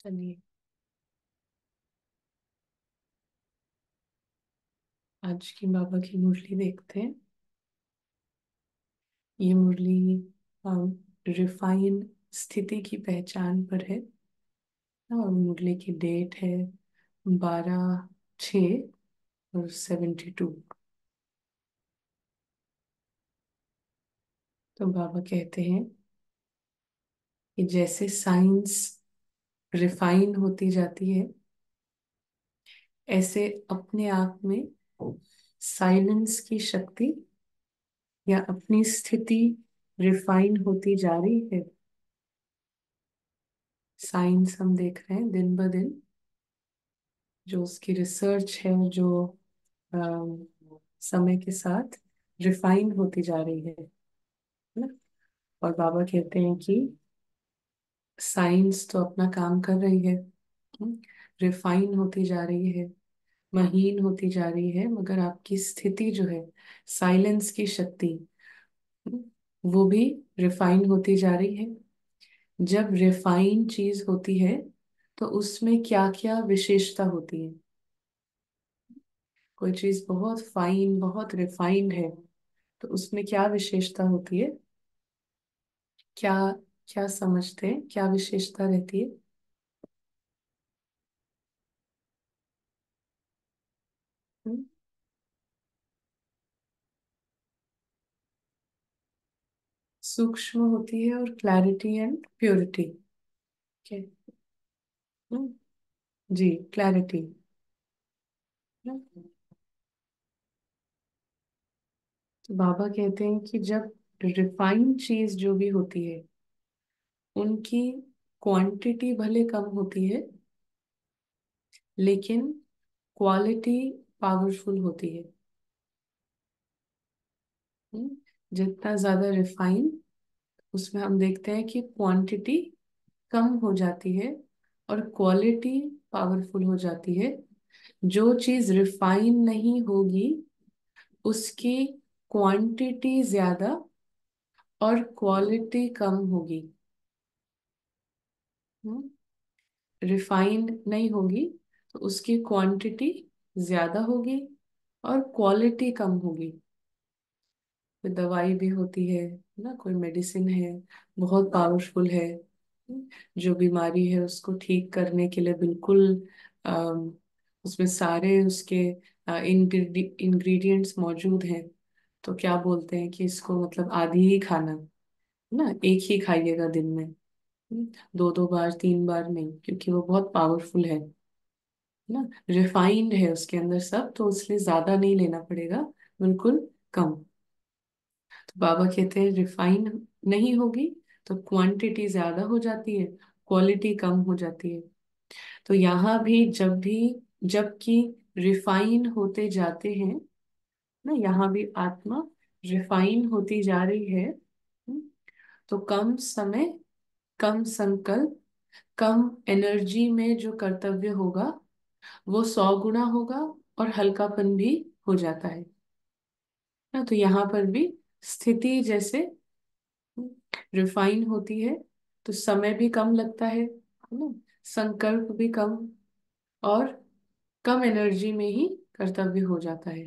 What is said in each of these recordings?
चलिए आज की बाबा की मुरली देखते हैं ये मुरली रिफाइन स्थिति की पहचान पर है और मुरली की डेट है बारह छ और सेवेंटी टू तो बाबा कहते हैं कि जैसे साइंस रिफाइन होती जाती है ऐसे अपने आप में साइलेंस की शक्ति या अपनी स्थिति रिफाइन होती जा रही है साइंस हम देख रहे हैं दिन ब दिन जो उसकी रिसर्च है जो आ, समय के साथ रिफाइन होती जा रही है ना और बाबा कहते हैं कि साइंस तो अपना काम कर रही है हम्म, रिफाइन होती जा रही है महीन होती जा रही है मगर आपकी स्थिति जो है साइलेंस की शक्ति हम्म, वो भी रिफाइन होती जा रही है जब रिफाइन चीज होती है तो उसमें क्या क्या विशेषता होती है कोई चीज बहुत फाइन बहुत रिफाइंड है तो उसमें क्या विशेषता होती है क्या क्या समझते हैं क्या विशेषता रहती है हम्म। सूक्ष्म होती है और क्लैरिटी एंड प्योरिटी जी क्लैरिटी तो बाबा कहते हैं कि जब रिफाइंड चीज जो भी होती है उनकी क्वांटिटी भले कम होती है लेकिन क्वालिटी पावरफुल होती है हम्म, जितना ज़्यादा रिफाइन उसमें हम देखते हैं कि क्वांटिटी कम हो जाती है और क्वालिटी पावरफुल हो जाती है जो चीज़ रिफाइन नहीं होगी उसकी क्वांटिटी ज़्यादा और क्वालिटी कम होगी रिफाइंड हम्म, नहीं होगी तो उसकी क्वांटिटी ज़्यादा होगी और क्वालिटी कम होगी कोई दवाई भी होती है ना कोई मेडिसिन है बहुत पावरफुल है जो बीमारी है उसको ठीक करने के लिए बिल्कुल आ, उसमें सारे उसके इंग्रेडिएंट्स मौजूद हैं तो क्या बोलते हैं कि इसको मतलब आधी ही खाना ना एक ही खाइएगा दिन में दो दो बार तीन बार नहीं क्योंकि वो बहुत पावरफुल है ना रिफाइंड है उसके अंदर सब तो इसलिए ज्यादा नहीं लेना पड़ेगा बिल्कुल कम तो बाबा कहते हैं रिफाइन नहीं होगी तो क्वांटिटी ज्यादा हो जाती है क्वालिटी कम हो जाती है तो यहाँ भी जब भी जबकि रिफाइन होते जाते हैं ना यहाँ भी आत्मा रिफाइन होती जा रही है हम्म, तो कम समय कम संकल्प कम एनर्जी में जो कर्तव्य होगा वो सौ गुना होगा और हल्कापन भी हो जाता है ना तो यहाँ पर भी स्थिति जैसे रिफाइन होती है तो समय भी कम लगता है ना संकल्प भी कम और कम एनर्जी में ही कर्तव्य हो जाता है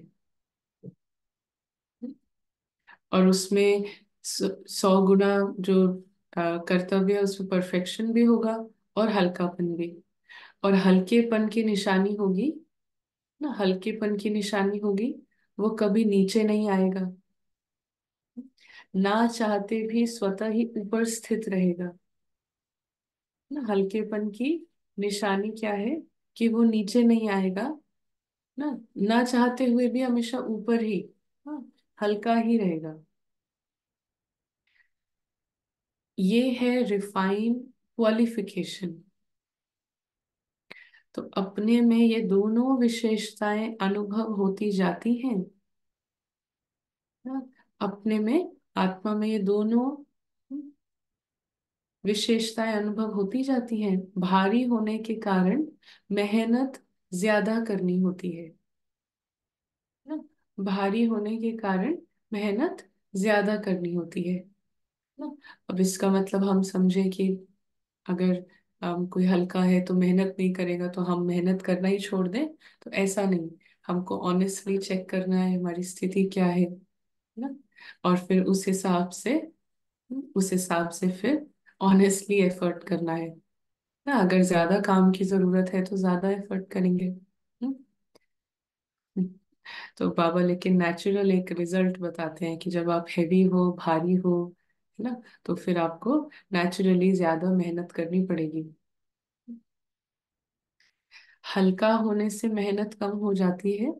और उसमें सौ गुना जो कर्तव्य है उसमें परफेक्शन भी होगा और हल्कापन भी और हल्केपन की निशानी होगी ना हल्केपन की निशानी होगी वो कभी नीचे नहीं आएगा ना चाहते भी स्वतः ही ऊपर स्थित रहेगा ना हल्केपन की निशानी क्या है कि वो नीचे नहीं आएगा ना ना चाहते हुए भी हमेशा ऊपर ही हाँ, हल्का ही रहेगा ये है रिफाइन क्वालिफिकेशन तो अपने में ये दोनों विशेषताएं अनुभव होती जाती हैं अपने में आत्मा में ये दोनों विशेषताएं अनुभव होती जाती हैं भारी होने के कारण मेहनत ज्यादा करनी होती है ना भारी होने के कारण मेहनत ज्यादा करनी होती है ना अब इसका मतलब हम समझे कि अगर हम कोई हल्का है तो मेहनत नहीं करेगा तो हम मेहनत करना ही छोड़ दें तो ऐसा नहीं हमको ऑनेस्टली चेक करना है हमारी स्थिति क्या है ना और फिर उस हिसाब से उस हिसाब से फिर ऑनेस्टली एफर्ट करना है ना अगर ज्यादा काम की जरूरत है तो ज्यादा एफर्ट करेंगे हम्म। तो बाबा लेकिन नेचुरल एक रिजल्ट बताते हैं कि जब आप हेवी हो भारी हो है ना तो फिर आपको नेचुरली ज्यादा मेहनत करनी पड़ेगी हल्का होने से मेहनत कम हो जाती है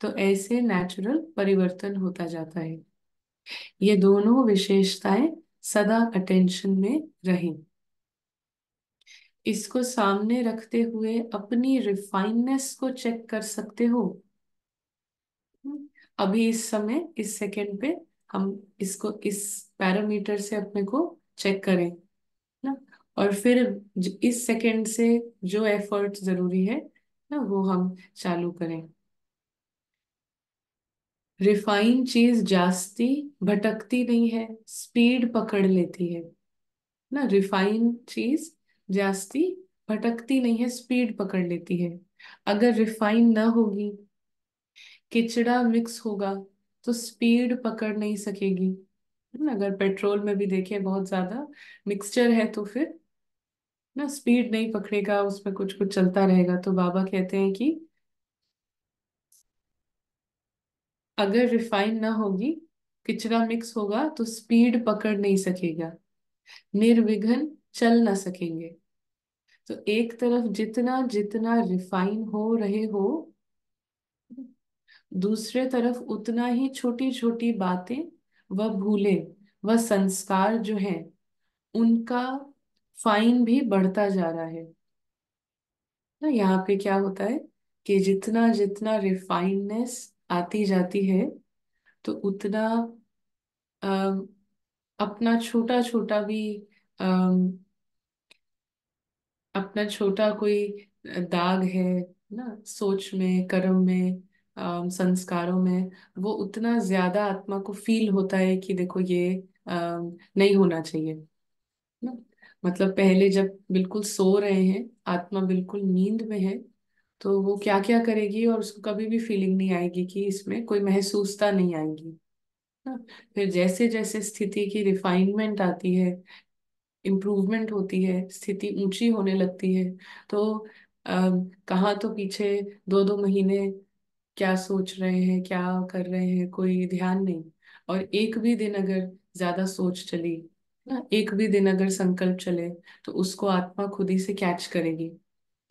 तो ऐसे नेचुरल परिवर्तन होता जाता है ये दोनों विशेषताएं सदा अटेंशन में रहें इसको सामने रखते हुए अपनी रिफाइननेस को चेक कर सकते हो अभी इस समय इस सेकंड पे हम इसको इस पैरामीटर से अपने को चेक करें ना और फिर इस सेकंड से जो एफर्ट जरूरी है ना वो हम चालू करें रिफाइन चीज जास्ती भटकती नहीं है स्पीड पकड़ लेती है ना रिफाइन चीज जास्ती भटकती नहीं है स्पीड पकड़ लेती है अगर रिफाइन ना होगी किचड़ा मिक्स होगा तो स्पीड पकड़ नहीं सकेगी ना अगर पेट्रोल में भी देखें बहुत ज्यादा मिक्सचर है तो फिर ना स्पीड नहीं पकड़ेगा उसमें कुछ कुछ चलता रहेगा तो बाबा कहते हैं कि अगर रिफाइन ना होगी किचरा मिक्स होगा तो स्पीड पकड़ नहीं सकेगा निर्विघन चल ना सकेंगे तो एक तरफ जितना जितना रिफाइन हो रहे हो दूसरे तरफ उतना ही छोटी छोटी बातें व भूले व संस्कार जो हैं उनका फाइन भी बढ़ता जा रहा है ना यहाँ पे क्या होता है कि जितना जितना रिफाइननेस आती जाती है तो उतना आ, अपना छोटा छोटा भी आ, अपना छोटा कोई दाग है ना सोच में कर्म में संस्कारों में वो उतना ज्यादा आत्मा को फील होता है कि देखो ये नहीं होना चाहिए ना मतलब पहले जब बिल्कुल सो रहे हैं आत्मा बिल्कुल नींद में है तो वो क्या क्या करेगी और उसको कभी भी फीलिंग नहीं आएगी कि इसमें कोई महसूसता नहीं आएगी ना फिर जैसे जैसे स्थिति की रिफाइनमेंट आती है इम्प्रूवमेंट होती है स्थिति ऊंची होने लगती है तो कहाँ तो पीछे दो दो महीने क्या सोच रहे हैं क्या कर रहे हैं कोई ध्यान नहीं और एक भी दिन अगर ज्यादा सोच चली ना एक भी दिन अगर संकल्प चले तो उसको आत्मा खुद ही से कैच करेगी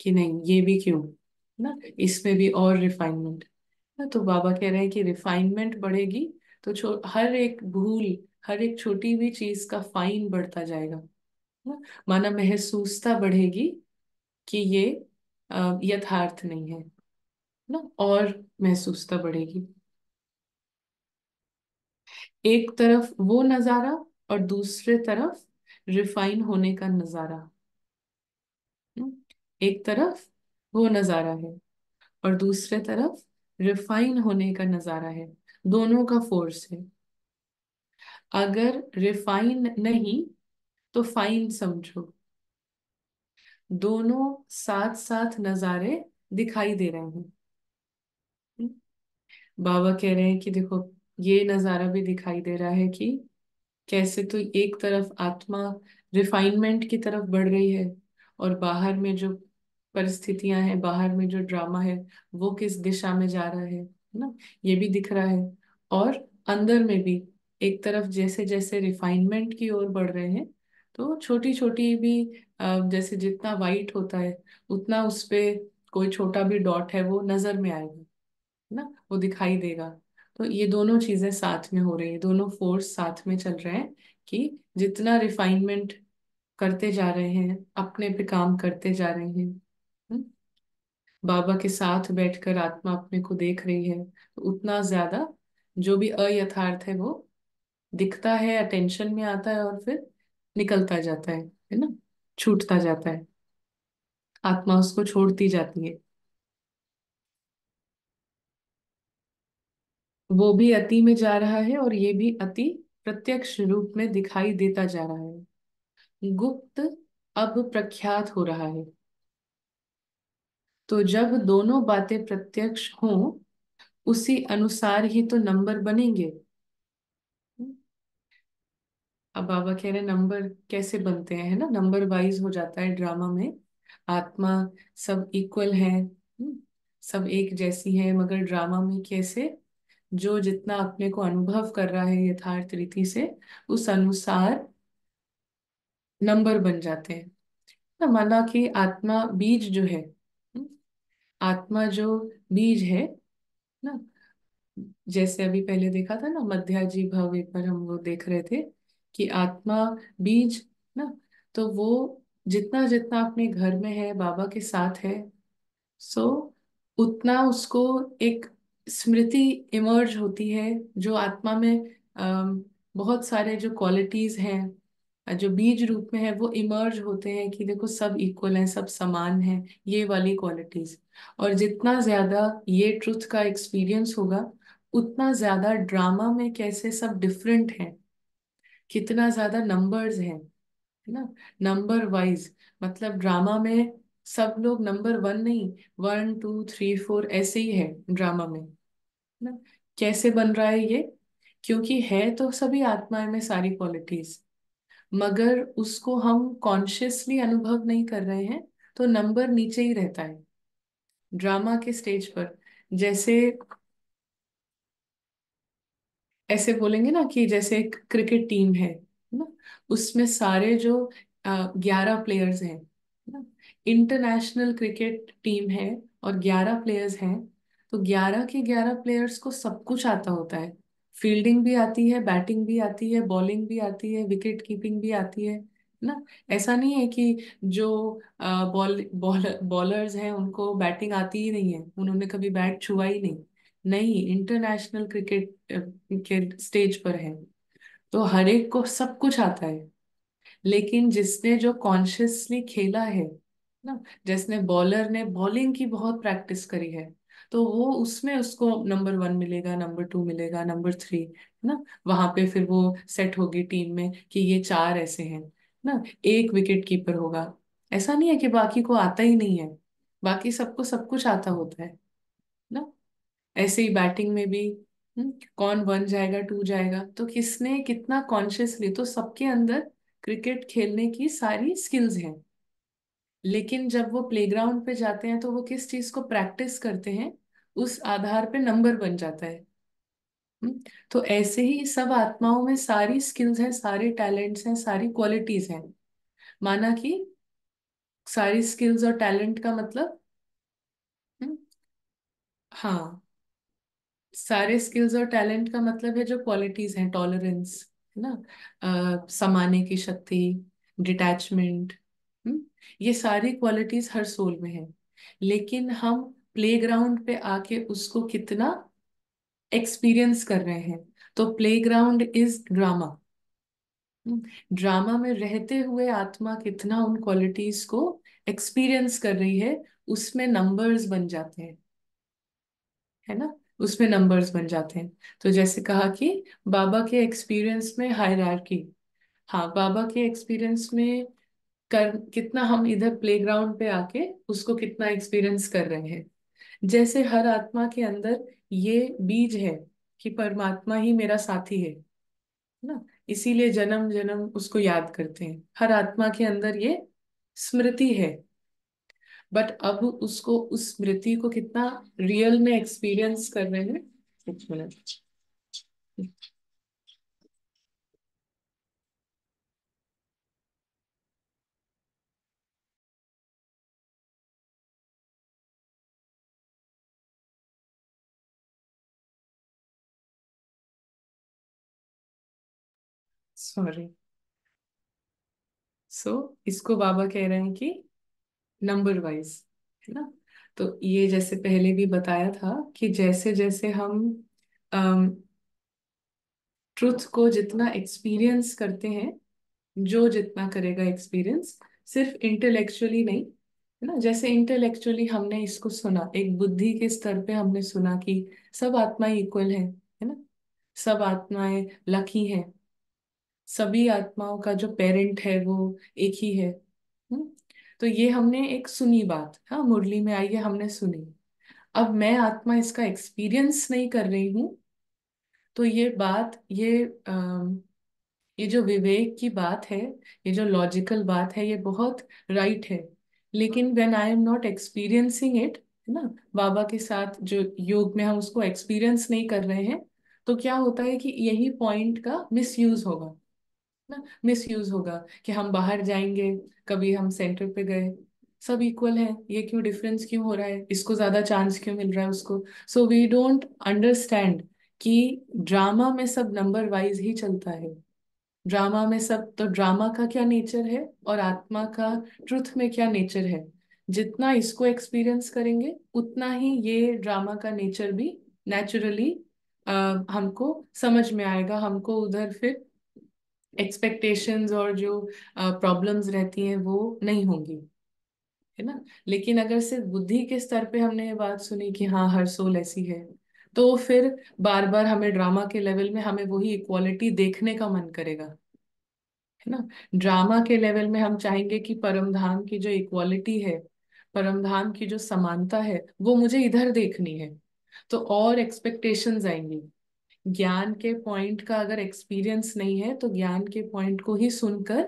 कि नहीं ये भी क्यों ना इसमें भी और रिफाइनमेंट ना तो बाबा कह रहे हैं कि रिफाइनमेंट बढ़ेगी तो हर एक भूल हर एक छोटी भी चीज का फाइन बढ़ता जाएगा ना माना महसूसता बढ़ेगी कि ये यथार्थ नहीं है ना और महसूसता तो बढ़ेगी एक तरफ वो नज़ारा और दूसरे तरफ रिफाइन होने का नज़ारा हम्म, एक तरफ वो नज़ारा है और दूसरे तरफ रिफाइन होने का नज़ारा है दोनों का फोर्स है अगर रिफाइन नहीं तो फाइन समझो दोनों साथ साथ नज़ारे दिखाई दे रहे हैं बाबा कह रहे हैं कि देखो ये नज़ारा भी दिखाई दे रहा है कि कैसे तो एक तरफ आत्मा रिफाइनमेंट की तरफ बढ़ रही है और बाहर में जो परिस्थितियां हैं बाहर में जो ड्रामा है वो किस दिशा में जा रहा है ना ये भी दिख रहा है और अंदर में भी एक तरफ जैसे जैसे रिफाइनमेंट की ओर बढ़ रहे हैं तो छोटी छोटी भी जैसे जितना वाइट होता है उतना उस पर कोई छोटा भी डॉट है वो नज़र में आएगा ना वो दिखाई देगा तो ये दोनों चीजें साथ में हो रही है दोनों फोर्स साथ में चल रहे हैं कि जितना रिफाइनमेंट करते जा रहे हैं अपने पे काम करते जा रहे हैं हम्म, बाबा के साथ बैठकर आत्मा अपने को देख रही है तो उतना ज्यादा जो भी अयथार्थ है वो दिखता है अटेंशन में आता है और फिर निकलता जाता है है ना छूटता जाता है आत्मा उसको छोड़ती जाती है वो भी अति में जा रहा है और ये भी अति प्रत्यक्ष रूप में दिखाई देता जा रहा है गुप्त अब प्रख्यात हो रहा है तो जब दोनों बातें प्रत्यक्ष हों उसी अनुसार ही तो नंबर बनेंगे अब बाबा कह रहे नंबर कैसे बनते हैं है ना नंबर वाइज हो जाता है ड्रामा में आत्मा सब इक्वल है सब एक जैसी है मगर ड्रामा में कैसे जो जितना अपने को अनुभव कर रहा है यथार्थ रीति से उस अनुसार नंबर बन जाते हैं तो माना कि आत्मा बीज जो है हम्म, आत्मा जो बीज है ना जैसे अभी पहले देखा था ना मध्याजी भाव एक बार हम वो देख रहे थे कि आत्मा बीज ना तो वो जितना जितना अपने घर में है बाबा के साथ है सो उतना उसको एक स्मृति इमर्ज होती है जो आत्मा में बहुत सारे जो क्वालिटीज़ हैं जो बीज रूप में है वो इमर्ज होते हैं कि देखो सब इक्वल हैं सब समान हैं ये वाली क्वालिटीज़ और जितना ज़्यादा ये ट्रुथ का एक्सपीरियंस होगा उतना ज़्यादा ड्रामा में कैसे सब डिफरेंट हैं कितना ज़्यादा नंबर्स हैं है ना नंबर वाइज मतलब ड्रामा में सब लोग नंबर वन नहीं वन टू थ्री फोर ऐसे ही है ड्रामा में ना कैसे बन रहा है ये क्योंकि है तो सभी आत्माएं में सारी क्वालिटीज मगर उसको हम कॉन्शियसली अनुभव नहीं कर रहे हैं तो नंबर नीचे ही रहता है ड्रामा के स्टेज पर जैसे ऐसे बोलेंगे ना कि जैसे एक क्रिकेट टीम है ना उसमें सारे जो ग्यारह प्लेयर्स हैं ना इंटरनेशनल क्रिकेट टीम है और ग्यारह प्लेयर्स हैं तो ग्यारह के ग्यारह प्लेयर्स को सब कुछ आता होता है फील्डिंग भी आती है बैटिंग भी आती है बॉलिंग भी आती है विकेट कीपिंग भी आती है ना ऐसा नहीं है कि जो बॉल बॉल बॉलर्स हैं उनको बैटिंग आती ही नहीं है उन्होंने कभी बैट छुआ ही नहीं नहीं इंटरनेशनल क्रिकेट के स्टेज पर है तो हर एक को सब कुछ आता है लेकिन जिसने जो कॉन्शियसली खेला है ना जिसने बॉलर ने बॉलिंग की बहुत प्रैक्टिस करी है तो वो उसमें उसको नंबर वन मिलेगा नंबर टू मिलेगा नंबर थ्री है ना वहां पे फिर वो सेट होगी टीम में कि ये चार ऐसे हैं ना एक विकेट कीपर होगा ऐसा नहीं है कि बाकी को आता ही नहीं है बाकी सबको सब कुछ आता होता है ना ऐसे ही बैटिंग में भी हम्म, कौन वन जाएगा टू जाएगा तो किसने कितना कॉन्शियसली तो सबके अंदर क्रिकेट खेलने की सारी स्किल्स हैं लेकिन जब वो प्लेग्राउंड पे जाते हैं तो वो किस चीज को प्रैक्टिस करते हैं उस आधार पे नंबर बन जाता है हम्म, तो ऐसे ही सब आत्माओं में सारी स्किल्स हैं सारे टैलेंट्स हैं सारी क्वालिटीज हैं माना कि सारी स्किल्स और टैलेंट का मतलब हम्म, हाँ सारे स्किल्स और टैलेंट का मतलब है जो क्वालिटीज हैं टॉलरेंस है ना आ, समाने की शक्ति डिटैचमेंट ये सारी क्वालिटीज हर सोल में है लेकिन हम प्ले ग्राउंड पे आके उसको कितना एक्सपीरियंस कर रहे हैं तो playground is drama drama में रहते हुए आत्मा कितना उन क्वालिटीज को एक्सपीरियंस कर रही है उसमें नंबर्स बन जाते हैं है ना उसमें नंबर्स बन जाते हैं तो जैसे कहा कि बाबा के एक्सपीरियंस में हायरार्की हाँ बाबा के एक्सपीरियंस में कर कितना हम इधर प्लेग्राउंड पे आके उसको कितना एक्सपीरियंस कर रहे हैं जैसे हर आत्मा के अंदर ये बीज है कि परमात्मा ही मेरा साथी है ना इसीलिए जन्म जन्म उसको याद करते हैं हर आत्मा के अंदर ये स्मृति है बट अब उसको उस स्मृति को कितना रियल में एक्सपीरियंस कर रहे हैं मिनट सॉरी सो so, इसको बाबा कह रहे हैं कि नंबर वाइज है ना तो ये जैसे पहले भी बताया था कि जैसे जैसे हम ट्रुथ um, को जितना एक्सपीरियंस करते हैं जो जितना करेगा एक्सपीरियंस सिर्फ इंटेलेक्चुअली नहीं है ना जैसे इंटेलेक्चुअली हमने इसको सुना एक बुद्धि के स्तर पे हमने सुना कि सब आत्माएं इक्वल हैं है ना सब आत्माएं लकी हैं सभी आत्माओं का जो पेरेंट है वो एक ही है हम्म, तो ये हमने एक सुनी बात हाँ मुरली में आई है हमने सुनी अब मैं आत्मा इसका एक्सपीरियंस नहीं कर रही हूँ तो ये बात ये आ, ये जो विवेक की बात है ये जो लॉजिकल बात है ये बहुत राइट है लेकिन when I am not experiencing it है ना बाबा के साथ जो योग में हम उसको एक्सपीरियंस नहीं कर रहे हैं तो क्या होता है कि यही पॉइंट का मिसयूज होगा ना मिस यूज होगा कि हम बाहर जाएंगे कभी हम सेंटर पे गए सब इक्वल है ये क्यों डिफरेंस क्यों हो रहा है इसको ज्यादा चांस क्यों मिल रहा है उसको सो वी डोंट अंडरस्टैंड कि ड्रामा में सब नंबर वाइज ही चलता है ड्रामा में सब तो ड्रामा का क्या नेचर है और आत्मा का ट्रुथ में क्या नेचर है जितना इसको एक्सपीरियंस करेंगे उतना ही ये ड्रामा का नेचर भी नेचुरली हमको समझ में आएगा हमको उधर फिर एक्सपेक्टेशंस और जो प्रॉब्लम्स रहती हैं वो नहीं होंगी है ना लेकिन अगर सिर्फ बुद्धि के स्तर पे हमने ये बात सुनी कि हाँ हर सोल ऐसी है तो फिर बार बार हमें ड्रामा के लेवल में हमें वही इक्वालिटी देखने का मन करेगा है ना ड्रामा के लेवल में हम चाहेंगे कि परमधाम की जो इक्वालिटी है परमधाम की जो समानता है वो मुझे इधर देखनी है तो और एक्सपेक्टेशंस आएंगी ज्ञान के पॉइंट का अगर एक्सपीरियंस नहीं है तो ज्ञान के पॉइंट को ही सुनकर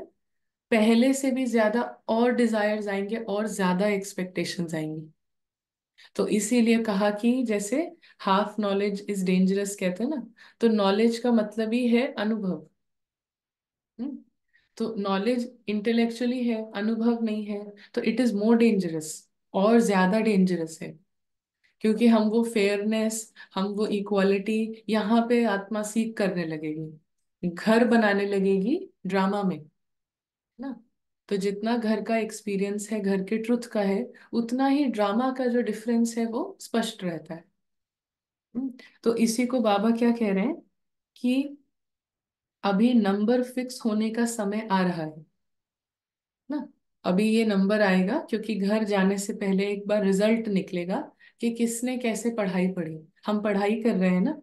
पहले से भी ज्यादा और डिजायर्स आएंगे और ज्यादा एक्सपेक्टेशंस आएंगी तो इसीलिए कहा कि जैसे हाफ नॉलेज इज डेंजरस कहते हैं ना तो नॉलेज का मतलब ही है अनुभव हम्म, तो नॉलेज इंटेलेक्चुअली है अनुभव नहीं है तो इट इज मोर डेंजरस और ज्यादा डेंजरस है क्योंकि हम वो फेयरनेस हम वो इक्वालिटी यहाँ पे आत्मा सीख करने लगेगी घर बनाने लगेगी ड्रामा में ना तो जितना घर का एक्सपीरियंस है घर के ट्रुथ का है उतना ही ड्रामा का जो डिफरेंस है वो स्पष्ट रहता है हम्म, तो इसी को बाबा क्या कह रहे हैं कि अभी नंबर फिक्स होने का समय आ रहा है ना अभी ये नंबर आएगा क्योंकि घर जाने से पहले एक बार रिजल्ट निकलेगा कि किसने कैसे पढ़ाई पढ़ी हम पढ़ाई कर रहे हैं ना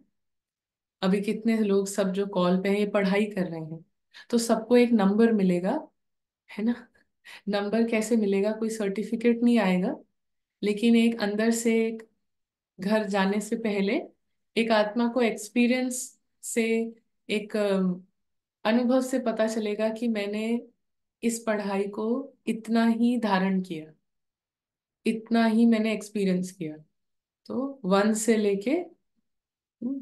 अभी कितने लोग सब जो कॉल पे हैं ये पढ़ाई कर रहे हैं तो सबको एक नंबर मिलेगा है ना नंबर कैसे मिलेगा कोई सर्टिफिकेट नहीं आएगा लेकिन एक अंदर से एक घर जाने से पहले एक आत्मा को एक्सपीरियंस से एक अनुभव से पता चलेगा कि मैंने इस पढ़ाई को इतना ही धारण किया इतना ही मैंने एक्सपीरियंस किया तो वन से लेके हम्म,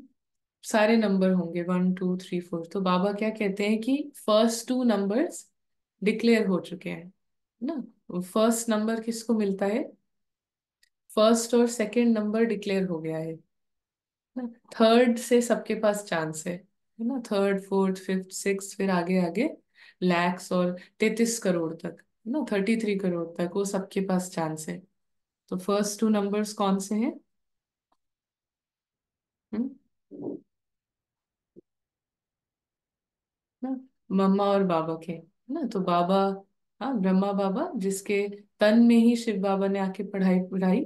सारे नंबर होंगे वन टू थ्री फोर तो बाबा क्या कहते हैं कि फर्स्ट टू नंबर्स डिक्लेयर हो चुके हैं ना फर्स्ट नंबर किसको मिलता है फर्स्ट और सेकंड नंबर डिक्लेयर हो गया है ना थर्ड से सबके पास चांस है है ना थर्ड फोर्थ फिफ्थ सिक्स फिर आगे आगे लैक्स और तैतीस करोड़ तक ना थर्टी थ्री करोड़ तक वो सबके पास चांस है तो फर्स्ट टू नंबर्स कौन से हैं हम्म। ना मम्मा और बाबा के ना तो बाबा हाँ ब्रह्मा बाबा जिसके तन में ही शिव बाबा ने आके पढ़ाई पढ़ाई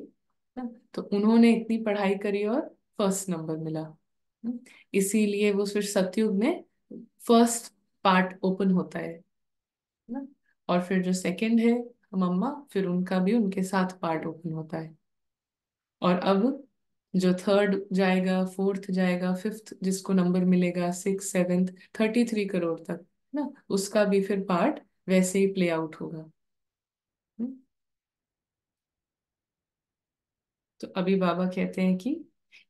ना तो उन्होंने इतनी पढ़ाई करी और फर्स्ट नंबर मिला हम्म। इसीलिए वो फिर सतयुग में फर्स्ट पार्ट ओपन होता है ना और फिर जो सेकंड है मम्मा फिर उनका भी उनके साथ पार्ट ओपन होता है और अब जो थर्ड जाएगा फोर्थ जाएगा फिफ्थ जिसको नंबर मिलेगा six seventh thirty three crore तक ना उसका भी फिर पार्ट वैसे ही प्ले आउट होगा हम्म। तो अभी बाबा कहते हैं कि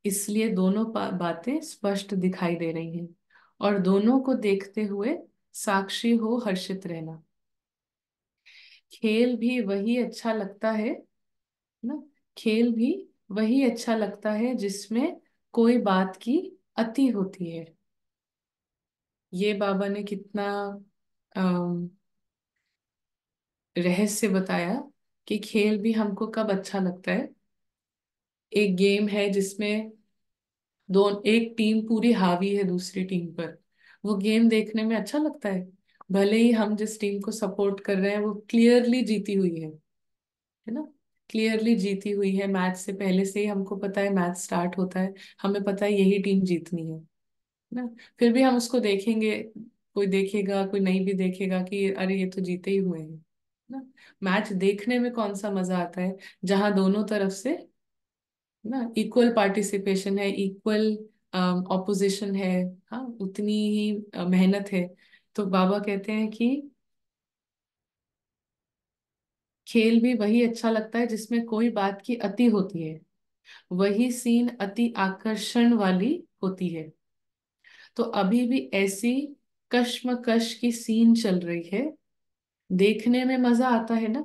इसलिए दोनों बातें स्पष्ट दिखाई दे रही हैं और दोनों को देखते हुए साक्षी हो हर्षित रहना खेल भी वही अच्छा लगता है ना खेल भी वही अच्छा लगता है जिसमें कोई बात की अति होती है ये बाबा ने कितना रहस्य बताया कि खेल भी हमको कब अच्छा लगता है एक गेम है जिसमें दो एक टीम पूरी हावी है दूसरी टीम पर वो गेम देखने में अच्छा लगता है भले ही हम जिस टीम को सपोर्ट कर रहे हैं वो क्लियरली जीती हुई है है ना क्लियरली जीती हुई है मैच से पहले से ही हमको पता है मैच स्टार्ट होता है हमें पता है यही टीम जीतनी है ना फिर भी हम उसको देखेंगे कोई देखेगा कोई नहीं भी देखेगा कि अरे ये तो जीते ही हुए हैं ना मैच देखने में कौन सा मजा आता है जहां दोनों तरफ से ना इक्वल पार्टिसिपेशन है इक्वल ऑपोजिशन है हाँ उतनी ही मेहनत है तो बाबा कहते हैं कि खेल भी वही अच्छा लगता है जिसमें कोई बात की अति होती है वही सीन अति आकर्षण वाली होती है तो अभी भी ऐसी कश्मकश की सीन चल रही है देखने में मजा आता है ना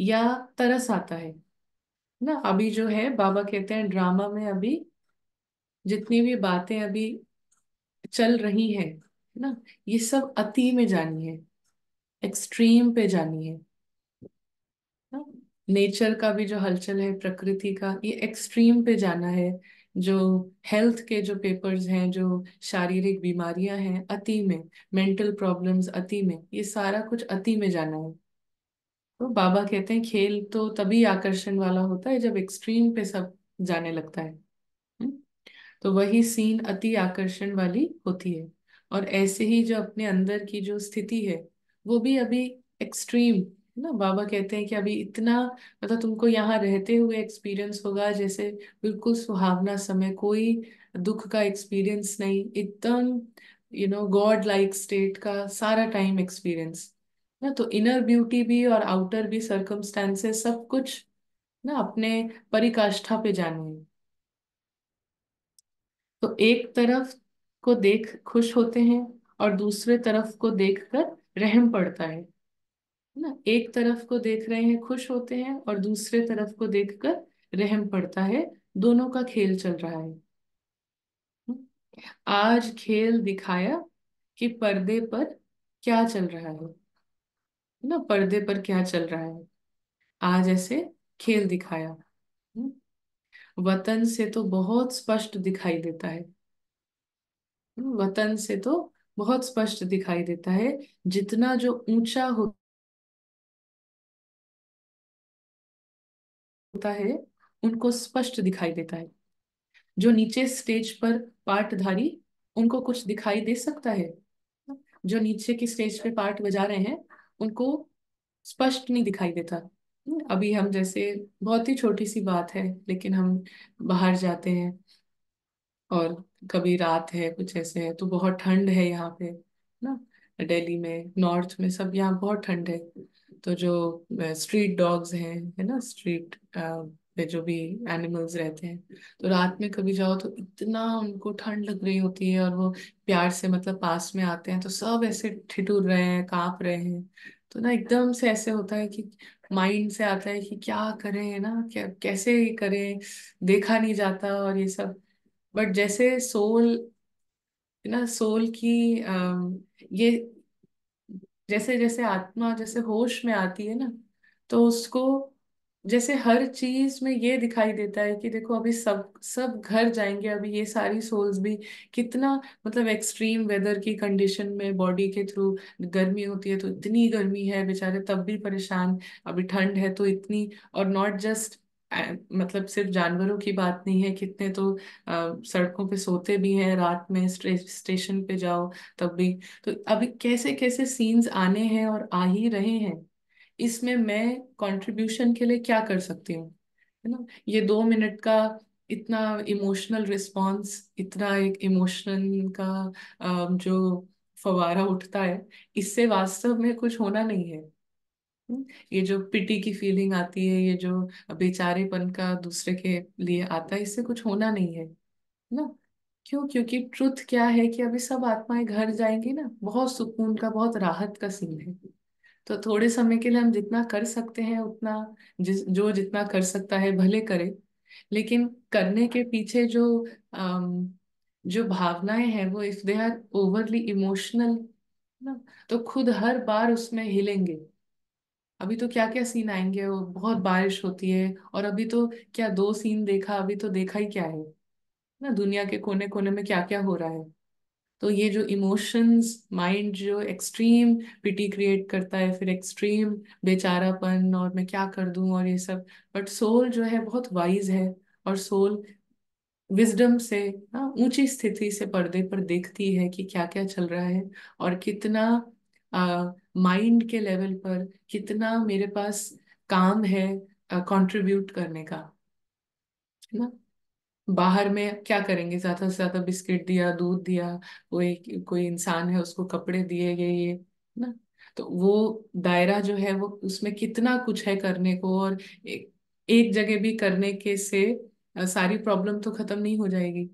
या तरस आता है ना अभी जो है बाबा कहते हैं ड्रामा में अभी जितनी भी बातें अभी चल रही हैं ना ये सब अति में जानी है एक्सट्रीम पे है ना नेचर का भी जो हलचल है प्रकृति का ये एक्सट्रीम पे जाना है जो हेल्थ के जो पेपर्स हैं जो शारीरिक बीमारियां हैं अति में मेंटल प्रॉब्लम्स अति में ये सारा कुछ अति में जाना है तो बाबा कहते हैं खेल तो तभी आकर्षण वाला होता है जब एक्सट्रीम पे सब जाने लगता है हम्म? तो वही सीन अति आकर्षण वाली होती है और ऐसे ही जो अपने अंदर की जो स्थिति है वो भी अभी एक्सट्रीम ना बाबा कहते हैं कि अभी इतना मतलब तो तुमको यहाँ रहते हुए एक्सपीरियंस होगा जैसे बिल्कुल सुहावना समय कोई दुख का एक्सपीरियंस नहीं एकदम you know God like state का सारा टाइम एक्सपीरियंस ना तो इनर ब्यूटी भी और आउटर भी सर्कमस्टांसेस सब कुछ ना अपने परिकाष्ठा पे जाने तो एक तरफ को देख खुश होते हैं और दूसरे तरफ को देखकर रहम पड़ता है ना एक तरफ को देख रहे हैं खुश होते हैं और दूसरे तरफ को देखकर रहम पड़ता है दोनों का खेल चल रहा है हम्म। आज खेल दिखाया कि पर्दे पर क्या चल रहा है ना पर्दे पर क्या चल रहा है आज ऐसे खेल दिखाया हम्म। वतन से तो बहुत स्पष्ट दिखाई देता है वतन से तो बहुत स्पष्ट दिखाई देता है जितना जो ऊंचा हो होता है उनको स्पष्ट दिखाई देता है जो नीचे स्टेज पर पाठधारी उनको कुछ दिखाई दे सकता है जो नीचे की स्टेज पे पार्ट बजा रहे हैं उनको स्पष्ट नहीं दिखाई देता अभी हम जैसे बहुत ही छोटी सी बात है लेकिन हम बाहर जाते हैं और कभी रात है कुछ ऐसे है तो बहुत ठंड है यहाँ पे ना दिल्ली में नॉर्थ में सब यहाँ बहुत ठंड है तो जो स्ट्रीट डॉग्स हैं है ना स्ट्रीट पे जो भी एनिमल्स रहते हैं तो रात में कभी जाओ तो इतना उनको ठंड लग रही होती है और वो प्यार से मतलब पास में आते हैं तो सब ऐसे ठिठुर रहे हैं कांप रहे हैं तो ना एकदम से ऐसे होता है कि माइंड से आता है कि क्या करें ना क्या कैसे करें देखा नहीं जाता और ये सब बट जैसे सोल ना सोल की आ, ये जैसे जैसे आत्मा जैसे होश में आती है ना तो उसको जैसे हर चीज में ये दिखाई देता है कि देखो अभी सब सब घर जाएंगे अभी ये सारी सोल्स भी कितना मतलब एक्सट्रीम वेदर की कंडीशन में बॉडी के थ्रू गर्मी होती है तो इतनी गर्मी है बेचारे तब भी परेशान अभी ठंड है तो इतनी और नॉट जस्ट मतलब सिर्फ जानवरों की बात नहीं है कितने तो आ, सड़कों पे सोते भी हैं रात में स्टे, स्टेशन पे जाओ तब भी तो अभी कैसे कैसे सीन्स आने हैं और आ ही रहे हैं इसमें मैं कंट्रीब्यूशन के लिए क्या कर सकती हूँ है ना ये दो मिनट का इतना इमोशनल रिस्पॉन्स इतना एक इमोशन का आ, जो फवारा उठता है इससे वास्तव में कुछ होना नहीं है ये जो पिटी की फीलिंग आती है ये जो बेचारेपन का दूसरे के लिए आता है इससे कुछ होना नहीं है ना क्यों क्योंकि ट्रुथ क्या है कि अभी सब आत्माएं घर जाएंगी ना बहुत सुकून का बहुत राहत का सीन है तो थोड़े समय के लिए हम जितना कर सकते हैं उतना जिस जो जितना कर सकता है भले करे लेकिन करने के पीछे जो अम, जो भावनाएं हैं वो if they are overly emotional ना तो खुद हर बार उसमें हिलेंगे अभी तो क्या क्या सीन आएंगे वो बहुत बारिश होती है और अभी तो क्या दो सीन देखा अभी तो देखा ही क्या है ना दुनिया के कोने कोने में क्या क्या हो रहा है तो ये जो इमोशंस माइंड जो एक्सट्रीम पिटी क्रिएट करता है फिर एक्सट्रीम बेचारापन और मैं क्या कर दूं और ये सब बट सोल जो है बहुत वाइज है और सोल विजडम से ना हाँ, ऊंची स्थिति से पर्दे पर देखती है कि क्या क्या चल रहा है और कितना माइंड के लेवल पर कितना मेरे पास काम है कंट्रीब्यूट करने का है ना बाहर में क्या करेंगे ज्यादा से ज्यादा बिस्किट दिया दूध दिया कोई कोई इंसान है उसको कपड़े दिए गए ये ना तो वो दायरा जो है वो उसमें कितना कुछ है करने को और एक, एक जगह भी करने के से सारी प्रॉब्लम तो खत्म नहीं हो जाएगी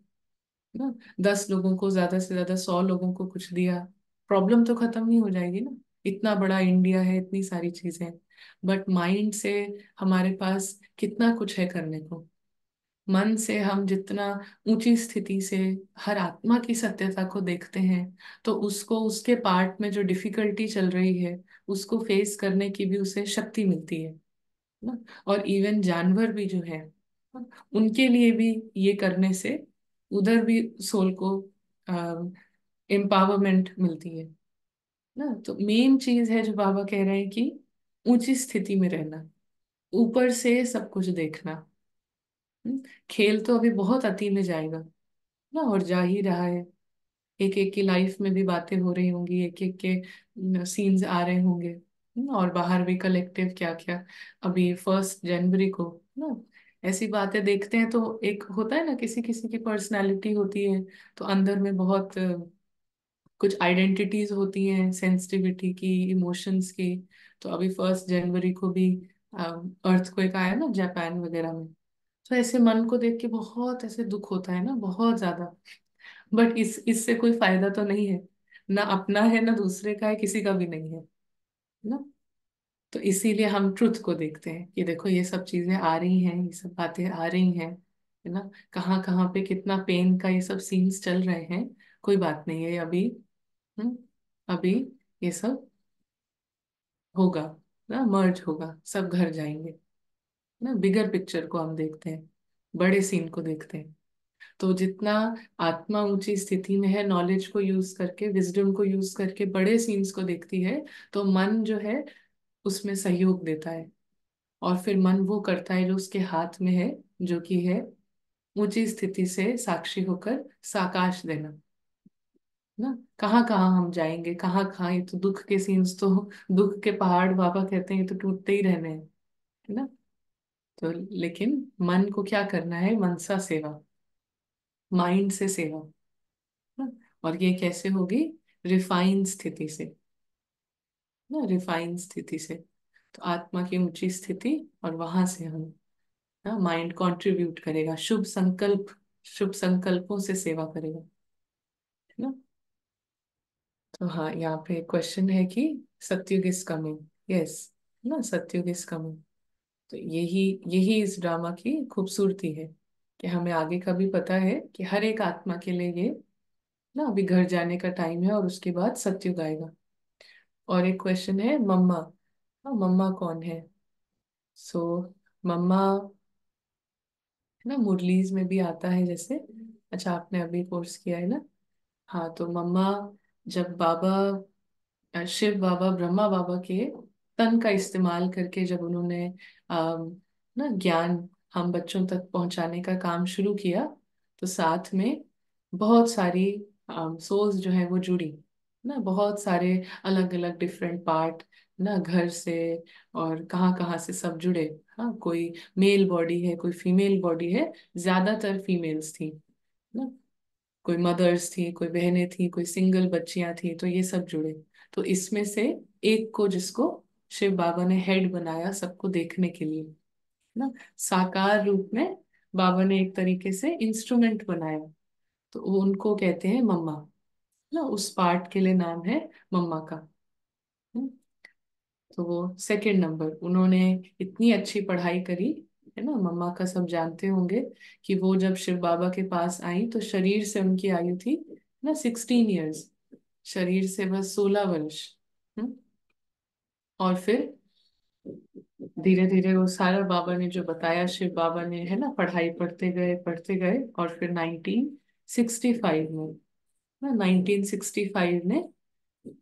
ना दस लोगों को ज्यादा से ज्यादा सौ लोगों को कुछ दिया प्रॉब्लम तो खत्म नहीं हो जाएगी ना इतना बड़ा इंडिया है इतनी सारी चीजें बट माइंड से हमारे पास कितना कुछ है करने को मन से हम जितना ऊंची स्थिति से हर आत्मा की सत्यता को देखते हैं तो उसको उसके पार्ट में जो डिफिकल्टी चल रही है उसको फेस करने की भी उसे शक्ति मिलती है ना और इवन जानवर भी जो है उनके लिए भी ये करने से उधर भी सोल को आ, एम्पावरमेंट मिलती है ना तो मेन चीज है जो बाबा कह रहे हैं कि ऊंची स्थिति में रहना ऊपर से सब कुछ देखना हम्म, खेल तो अभी बहुत अति में जाएगा ना और जा ही रहा है एक एक की लाइफ में भी बातें हो रही होंगी एक एक के सीन्स आ रहे होंगे और बाहर भी कलेक्टिव क्या क्या अभी फर्स्ट जनवरी को ना ऐसी बातें देखते हैं तो एक होता है ना किसी किसी की पर्सनालिटी होती है तो अंदर में बहुत कुछ आइडेंटिटीज होती हैं सेंसिटिविटी की इमोशंस की तो अभी फर्स्ट जनवरी को भी अर्थ को एक आया ना जापान वगैरह में तो ऐसे मन को देख के बहुत ऐसे दुख होता है ना बहुत ज्यादा बट इस इससे कोई फायदा तो नहीं है ना अपना है ना दूसरे का है किसी का भी नहीं है ना तो इसीलिए हम ट्रुथ को देखते हैं कि देखो ये सब चीजें आ रही हैं ये सब बातें आ रही हैं है ना कहाँ कहाँ पे कितना पेन का ये सब सीन्स चल रहे हैं कोई बात नहीं है अभी अभी ये सब होगा ना मर्ज होगा सब घर जाएंगे ना बिगर पिक्चर को हम देखते हैं बड़े सीन को देखते हैं तो जितना आत्मा ऊंची स्थिति में है नॉलेज को यूज करके विजडम को यूज करके बड़े सीन्स को देखती है तो मन जो है उसमें सहयोग देता है और फिर मन वो करता है जो उसके हाथ में है जो कि है ऊंची स्थिति से साक्षी होकर साकाश देना ना कहाँ कहाँ हम जाएंगे कहाँ कहाँ ये तो दुख के सीन्स तो दुख के पहाड़ बाबा कहते हैं ये तो टूटते ही रहने हैं है ना तो लेकिन मन को क्या करना है मनसा सेवा माइंड से सेवा ना और ये कैसे होगी रिफाइन स्थिति से ना रिफाइन स्थिति से तो आत्मा की ऊंची स्थिति और वहां से हम ना माइंड कंट्रीब्यूट करेगा शुभ संकल्प शुभ संकल्पों से सेवा करेगा है ना तो हाँ यहाँ पे क्वेश्चन है कि सत्युग इज कमिंग यस ना सत्युग इज कमिंग तो यही यही इस ड्रामा की खूबसूरती है कि हमें आगे का भी पता है कि हर एक आत्मा के लिए ये ना अभी घर जाने का टाइम है और उसके बाद सत्युग आएगा और एक क्वेश्चन है मम्मा हाँ, मम्मा कौन है सो so, मम्मा ना मुरलीज में भी आता है जैसे अच्छा आपने अभी कोर्स किया है ना हाँ तो मम्मा जब बाबा शिव बाबा ब्रह्मा बाबा के तन का इस्तेमाल करके जब उन्होंने ना ज्ञान हम बच्चों तक पहुंचाने का काम शुरू किया तो साथ में बहुत सारी सोल्स जो है वो जुड़ी ना बहुत सारे अलग अलग डिफरेंट पार्ट ना घर से और कहाँ कहाँ से सब जुड़े हाँ कोई मेल बॉडी है कोई फीमेल बॉडी है ज्यादातर फीमेल्स थी ना कोई मदर्स थी कोई बहनें थी कोई सिंगल बच्चियां थी तो ये सब जुड़े तो इसमें से एक को जिसको शिव बाबा ने हेड बनाया सबको देखने के लिए ना साकार रूप में बाबा ने एक तरीके से इंस्ट्रूमेंट बनाया तो वो उनको कहते हैं मम्मा ना उस पार्ट के लिए नाम है मम्मा का तो वो सेकेंड नंबर उन्होंने इतनी अच्छी पढ़ाई करी है ना मम्मा का सब जानते होंगे कि वो जब शिव बाबा के पास आई तो शरीर से उनकी आयु थी ना सिक्सटीन ईयर्स शरीर से बस सोलह वर्ष हम्म। और फिर धीरे धीरे वो सारा बाबा ने जो बताया शिव बाबा ने है ना पढ़ाई पढ़ते गए पढ़ते गए और फिर नाइनटीन सिक्सटी फाइव में ना नाइनटीन सिक्सटी फाइव ने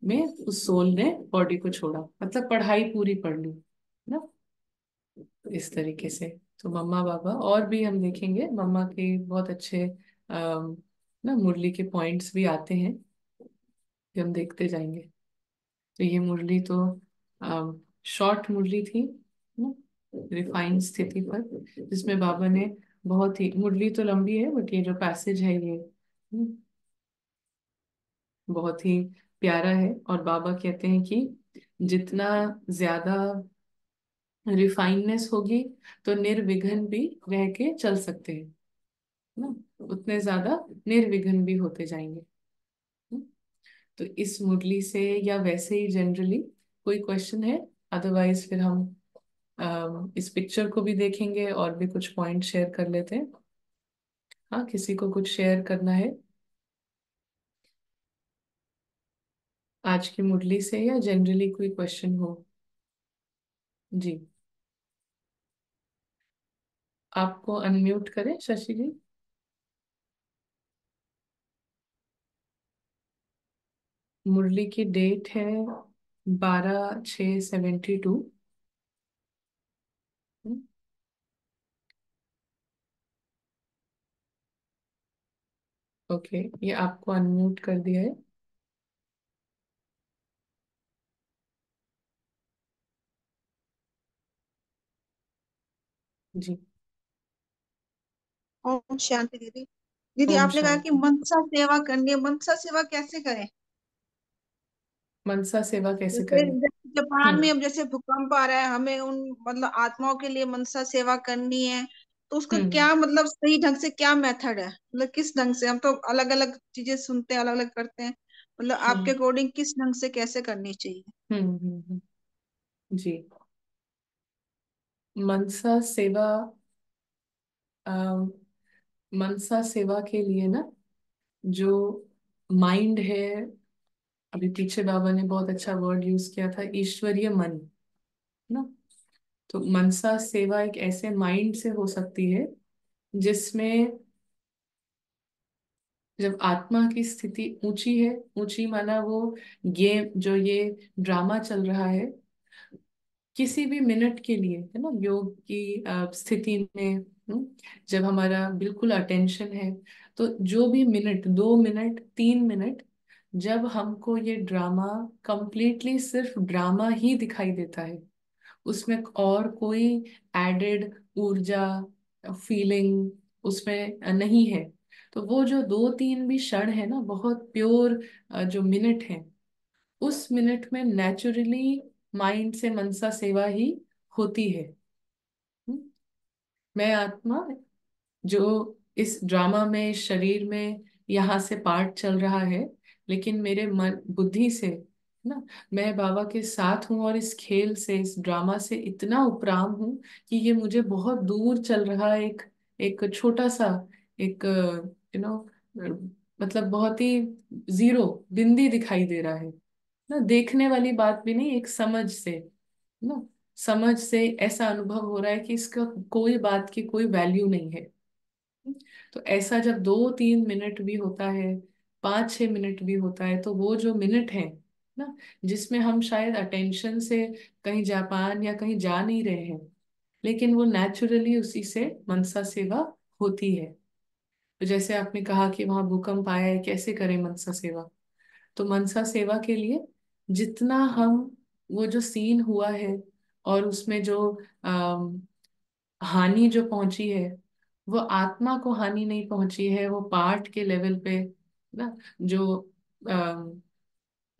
में उस सोल ने बॉडी को छोड़ा मतलब पढ़ाई पूरी पढ़ ली ना इस तरीके से तो मम्मा बाबा और भी हम देखेंगे मम्मा के बहुत अच्छे ना मुरली के पॉइंट्स भी आते हैं कि हम देखते जाएंगे तो ये मुरली तो शॉर्ट मुरली थी ना रिफाइन स्थिति पर जिसमें बाबा ने बहुत ही मुरली तो लंबी है बट ये जो पैसेज है ये हम्म, बहुत ही प्यारा है और बाबा कहते हैं कि जितना ज्यादा रिफाइननेस होगी तो निर्विघन भी रह के चल सकते हैं ना उतने ज्यादा निर्विघन भी होते जाएंगे तो इस मुरली से या वैसे ही जनरली कोई क्वेश्चन है अदरवाइज फिर हम आ, इस पिक्चर को भी देखेंगे और भी कुछ पॉइंट शेयर कर लेते हैं हाँ किसी को कुछ शेयर करना है आज की मुरली से या जनरली कोई क्वेश्चन हो जी आपको अनम्यूट करें शशि जी मुरली की डेट है बारह छ सेवेंटी टू ओके ये आपको अनम्यूट कर दिया है जी ओम शांति दीदी दीदी ओम आपने कहा कि शांति मनसा सेवा करनी है मनसा सेवा कैसे करें मनसा सेवा कैसे करें जापान हम्म। में अब जैसे भूकंप आ रहा है हमें उन मतलब आत्माओं के लिए मनसा सेवा करनी है तो उसका हम्म। क्या मतलब सही ढंग से क्या मेथड है मतलब किस ढंग से हम तो अलग अलग चीजें सुनते हैं अलग अलग करते हैं मतलब आपके हम्म। अकॉर्डिंग किस ढंग से कैसे करनी चाहिए हम्म, हम्म, जी मनसा सेवा मनसा सेवा के लिए ना जो माइंड है अभी पीछे बाबा ने बहुत अच्छा वर्ड यूज किया था ईश्वरीय मन ना तो मनसा सेवा एक ऐसे माइंड से हो सकती है जिसमें जब आत्मा की स्थिति ऊंची है ऊंची माना वो गेम जो ये ड्रामा चल रहा है किसी भी मिनट के लिए है ना योग की स्थिति में हम्म, जब हमारा बिल्कुल अटेंशन है तो जो भी मिनट दो मिनट तीन मिनट जब हमको ये ड्रामा कंप्लीटली सिर्फ ड्रामा ही दिखाई देता है उसमें और कोई एडेड ऊर्जा फीलिंग उसमें नहीं है तो वो जो दो तीन भी क्षण है ना बहुत प्योर जो मिनट है उस मिनट में नेचुरली माइंड से मनसा सेवा ही होती है मैं आत्मा जो इस ड्रामा में इस शरीर में यहाँ से पार्ट चल रहा है लेकिन मेरे मन बुद्धि से ना मैं बाबा के साथ हूँ और इस खेल से इस ड्रामा से इतना उपराम हूँ कि ये मुझे बहुत दूर चल रहा एक एक छोटा सा एक यू नो मतलब बहुत ही जीरो बिंदी दिखाई दे रहा है ना देखने वाली बात भी नहीं एक समझ से ना समझ से ऐसा अनुभव हो रहा है कि इसका कोई बात की कोई वैल्यू नहीं है तो ऐसा जब दो तीन मिनट भी होता है पाँच छह मिनट भी होता है तो वो जो मिनट है ना जिसमें हम शायद अटेंशन से कहीं जापान या कहीं जा नहीं रहे हैं लेकिन वो नेचुरली उसी से मनसा सेवा होती है तो जैसे आपने कहा कि वहां भूकंप आया है कैसे करें मनसा सेवा तो मनसा सेवा के लिए जितना हम वो जो सीन हुआ है और उसमें जो हानि जो पहुंची है वो आत्मा को हानि नहीं पहुंची है वो पार्ट के लेवल पे ना जो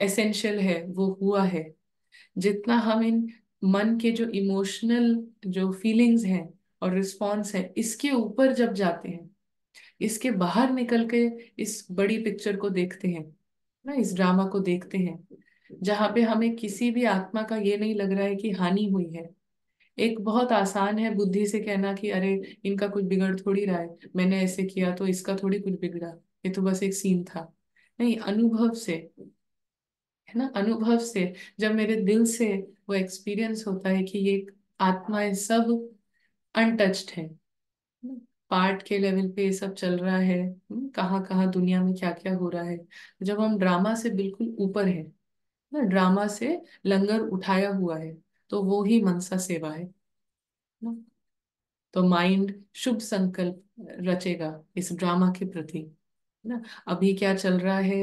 एसेंशियल है वो हुआ है जितना हम इन मन के जो इमोशनल जो फीलिंग्स हैं और रिस्पॉन्स है इसके ऊपर जब जाते हैं इसके बाहर निकल के इस बड़ी पिक्चर को देखते हैं ना इस ड्रामा को देखते हैं जहाँ पे हमें किसी भी आत्मा का ये नहीं लग रहा है कि हानि हुई है एक बहुत आसान है बुद्धि से कहना कि अरे इनका कुछ बिगड़ थोड़ी रहा है मैंने ऐसे किया तो इसका थोड़ी कुछ बिगड़ा ये तो बस एक सीन था नहीं अनुभव से है ना अनुभव से जब मेरे दिल से वो एक्सपीरियंस होता है कि ये आत्माएं सब अनटच्ड है पार्ट के लेवल पे ये सब चल रहा है कहाँ कहाँ दुनिया में क्या क्या हो रहा है जब हम ड्रामा से बिल्कुल ऊपर है ना ड्रामा से लंगर उठाया हुआ है तो वो ही मनसा सेवा है ना तो माइंड शुभ संकल्प रचेगा इस ड्रामा के प्रति ना अभी क्या चल रहा है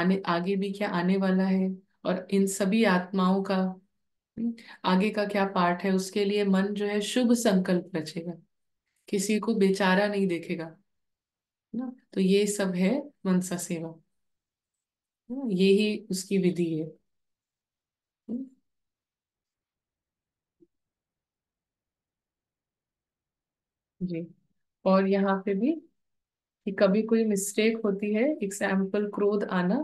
आने आगे भी क्या आने वाला है और इन सभी आत्माओं का हम्म, आगे का क्या पार्ट है उसके लिए मन जो है शुभ संकल्प रचेगा किसी को बेचारा नहीं देखेगा ना तो ये सब है मनसा सेवा ये ही उसकी विधि है जी और यहाँ पे भी कि कभी कोई मिस्टेक होती है एग्जाम्पल क्रोध आना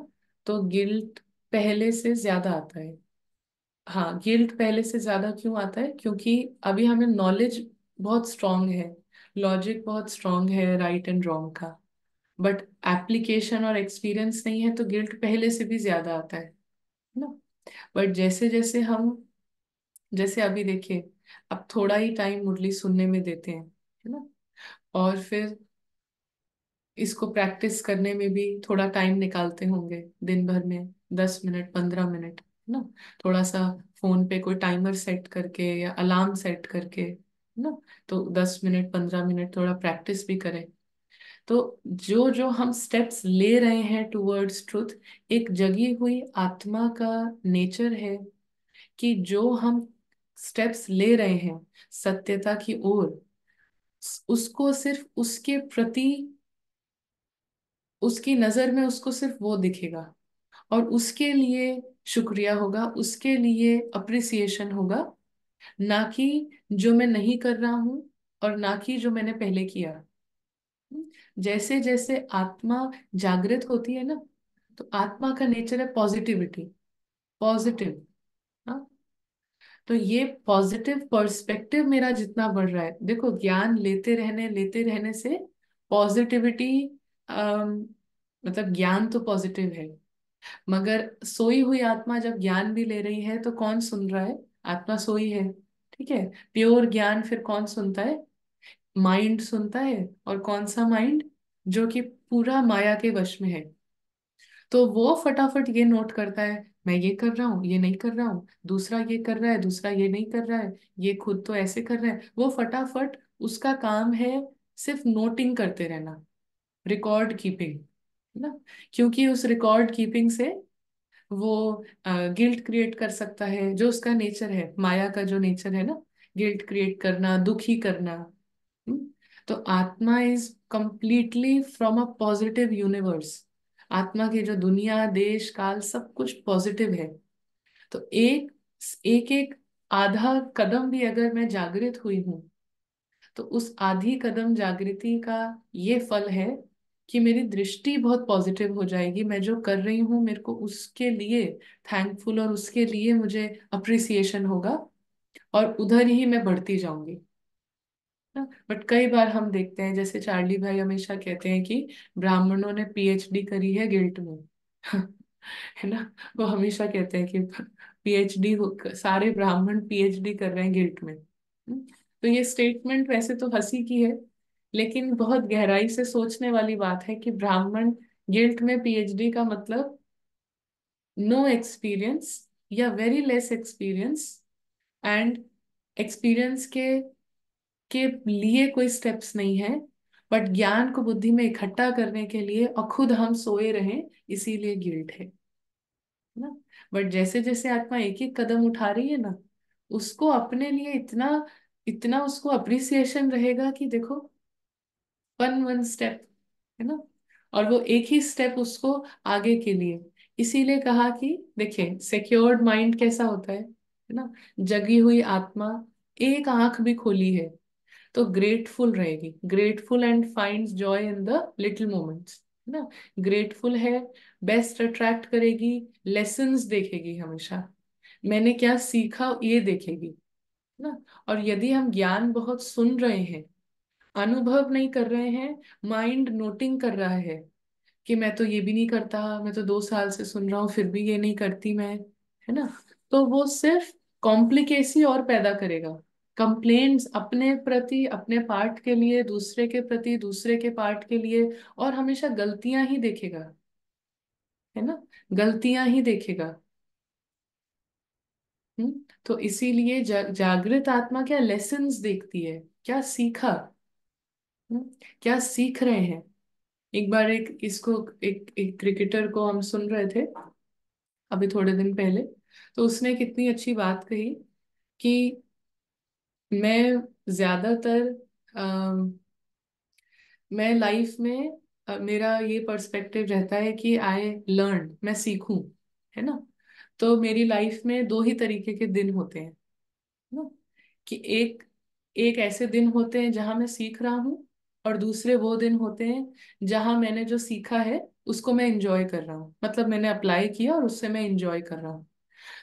तो गिल्ट पहले से ज्यादा आता है हाँ गिल्ट पहले से ज्यादा क्यों आता है क्योंकि अभी हमें नॉलेज बहुत स्ट्रांग है लॉजिक बहुत स्ट्रांग है राइट एंड रॉन्ग का बट एप्लीकेशन और एक्सपीरियंस नहीं है तो गिल्ट पहले से भी ज्यादा आता है ना बट जैसे जैसे हम जैसे अभी देखिए अब थोड़ा ही टाइम मुरली सुनने में देते हैं है ना और फिर इसको प्रैक्टिस करने में भी थोड़ा टाइम निकालते होंगे दिन भर में दस मिनट पंद्रह मिनट है ना थोड़ा सा फोन पे कोई टाइमर सेट करके या अलार्म सेट करके है ना तो दस मिनट पंद्रह मिनट थोड़ा प्रैक्टिस भी करें तो जो जो हम स्टेप्स ले रहे हैं टूवर्ड्स ट्रुथ एक जगी हुई आत्मा का नेचर है कि जो हम स्टेप्स ले रहे हैं सत्यता की ओर उसको सिर्फ उसके प्रति उसकी नजर में उसको सिर्फ वो दिखेगा और उसके लिए शुक्रिया होगा उसके लिए अप्रिसिएशन होगा ना कि जो मैं नहीं कर रहा हूँ और ना कि जो मैंने पहले किया जैसे जैसे आत्मा जागृत होती है ना तो आत्मा का नेचर है पॉजिटिविटी पॉजिटिव हाँ। तो ये पॉजिटिव पर्सपेक्टिव मेरा जितना बढ़ रहा है देखो ज्ञान लेते रहने लेते रहने से पॉजिटिविटी मतलब ज्ञान तो पॉजिटिव है मगर सोई हुई आत्मा जब ज्ञान भी ले रही है तो कौन सुन रहा है आत्मा सोई है ठीक है प्योर ज्ञान फिर कौन सुनता है माइंड सुनता है और कौन सा माइंड जो कि पूरा माया के वश में है तो वो फटाफट ये नोट करता है मैं ये कर रहा हूँ ये नहीं कर रहा हूँ दूसरा ये कर रहा है दूसरा ये नहीं कर रहा है ये खुद तो ऐसे कर रहा है वो फटाफट उसका काम है सिर्फ नोटिंग करते रहना रिकॉर्ड कीपिंग है ना क्योंकि उस रिकॉर्ड कीपिंग से वो गिल्ट क्रिएट कर सकता है जो उसका नेचर है माया का जो नेचर है ना गिल्ट क्रिएट करना दुखी करना तो आत्मा is completely from a positive universe आत्मा की जो दुनिया देश काल सब कुछ पॉजिटिव है तो एक एक एक आधा कदम भी अगर मैं जागृत हुई हूँ तो उस आधी कदम जागृति का ये फल है कि मेरी दृष्टि बहुत पॉजिटिव हो जाएगी मैं जो कर रही हूँ मेरे को उसके लिए थैंकफुल और उसके लिए मुझे अप्रिसिएशन होगा और उधर ही मैं बढ़ती जाऊंगी बट कई बार हम देखते हैं जैसे चार्ली भाई हमेशा कहते हैं कि ब्राह्मणों ने पीएचडी करी है गिल्ट में है ना वो हमेशा कहते हैं कि पीएचडी सारे ब्राह्मण पीएचडी कर रहे हैं गिल्ट में हम्म, तो ये स्टेटमेंट वैसे तो हंसी की है लेकिन बहुत गहराई से सोचने वाली बात है कि ब्राह्मण गिल्ट में पीएचडी का मतलब नो एक्सपीरियंस या very less experience and experience के के लिए कोई स्टेप्स नहीं है बट ज्ञान को बुद्धि में इकट्ठा करने के लिए और खुद हम सोए रहे इसीलिए गिल्ट है ना बट जैसे जैसे आत्मा एक एक कदम उठा रही है ना उसको अपने लिए इतना इतना उसको अप्रिसिएशन रहेगा कि देखो वन वन स्टेप है ना और वो एक ही स्टेप उसको आगे के लिए इसीलिए कहा कि देखिए सिक्योर्ड माइंड कैसा होता है ना जगी हुई आत्मा एक आंख भी खोली है तो ग्रेटफुल रहेगी grateful and find joy in the little moments है ना ग्रेटफुल है बेस्ट अट्रैक्ट करेगी लेसन देखेगी हमेशा मैंने क्या सीखा ये देखेगी ना और यदि हम ज्ञान बहुत सुन रहे हैं अनुभव नहीं कर रहे हैं माइंड नोटिंग कर रहा है कि मैं तो ये भी नहीं करता मैं तो दो साल से सुन रहा हूँ फिर भी ये नहीं करती मैं है ना तो वो सिर्फ कॉम्प्लिकेसी और पैदा करेगा कंप्लेंट्स अपने प्रति अपने पार्ट के लिए दूसरे के प्रति दूसरे के पार्ट के लिए और हमेशा गलतियां ही देखेगा है ना गलतियां ही देखेगा हुँ? हम्म, तो इसीलिए जा, जागृत आत्मा क्या लेसन देखती है क्या सीखा हुँ? हम्म, क्या सीख रहे हैं एक बार एक इसको एक एक क्रिकेटर को हम सुन रहे थे अभी थोड़े दिन पहले तो उसने कितनी अच्छी बात कही कि मैं ज़्यादातर मैं लाइफ में आ, मेरा ये पर्सपेक्टिव रहता है कि आई लर्न मैं सीखूं है ना तो मेरी लाइफ में दो ही तरीके के दिन होते हैं ना कि एक एक ऐसे दिन होते हैं जहां मैं सीख रहा हूँ और दूसरे वो दिन होते हैं जहां मैंने जो सीखा है उसको मैं इंजॉय कर रहा हूँ मतलब मैंने अप्लाई किया और उससे मैं इंजॉय कर रहा हूँ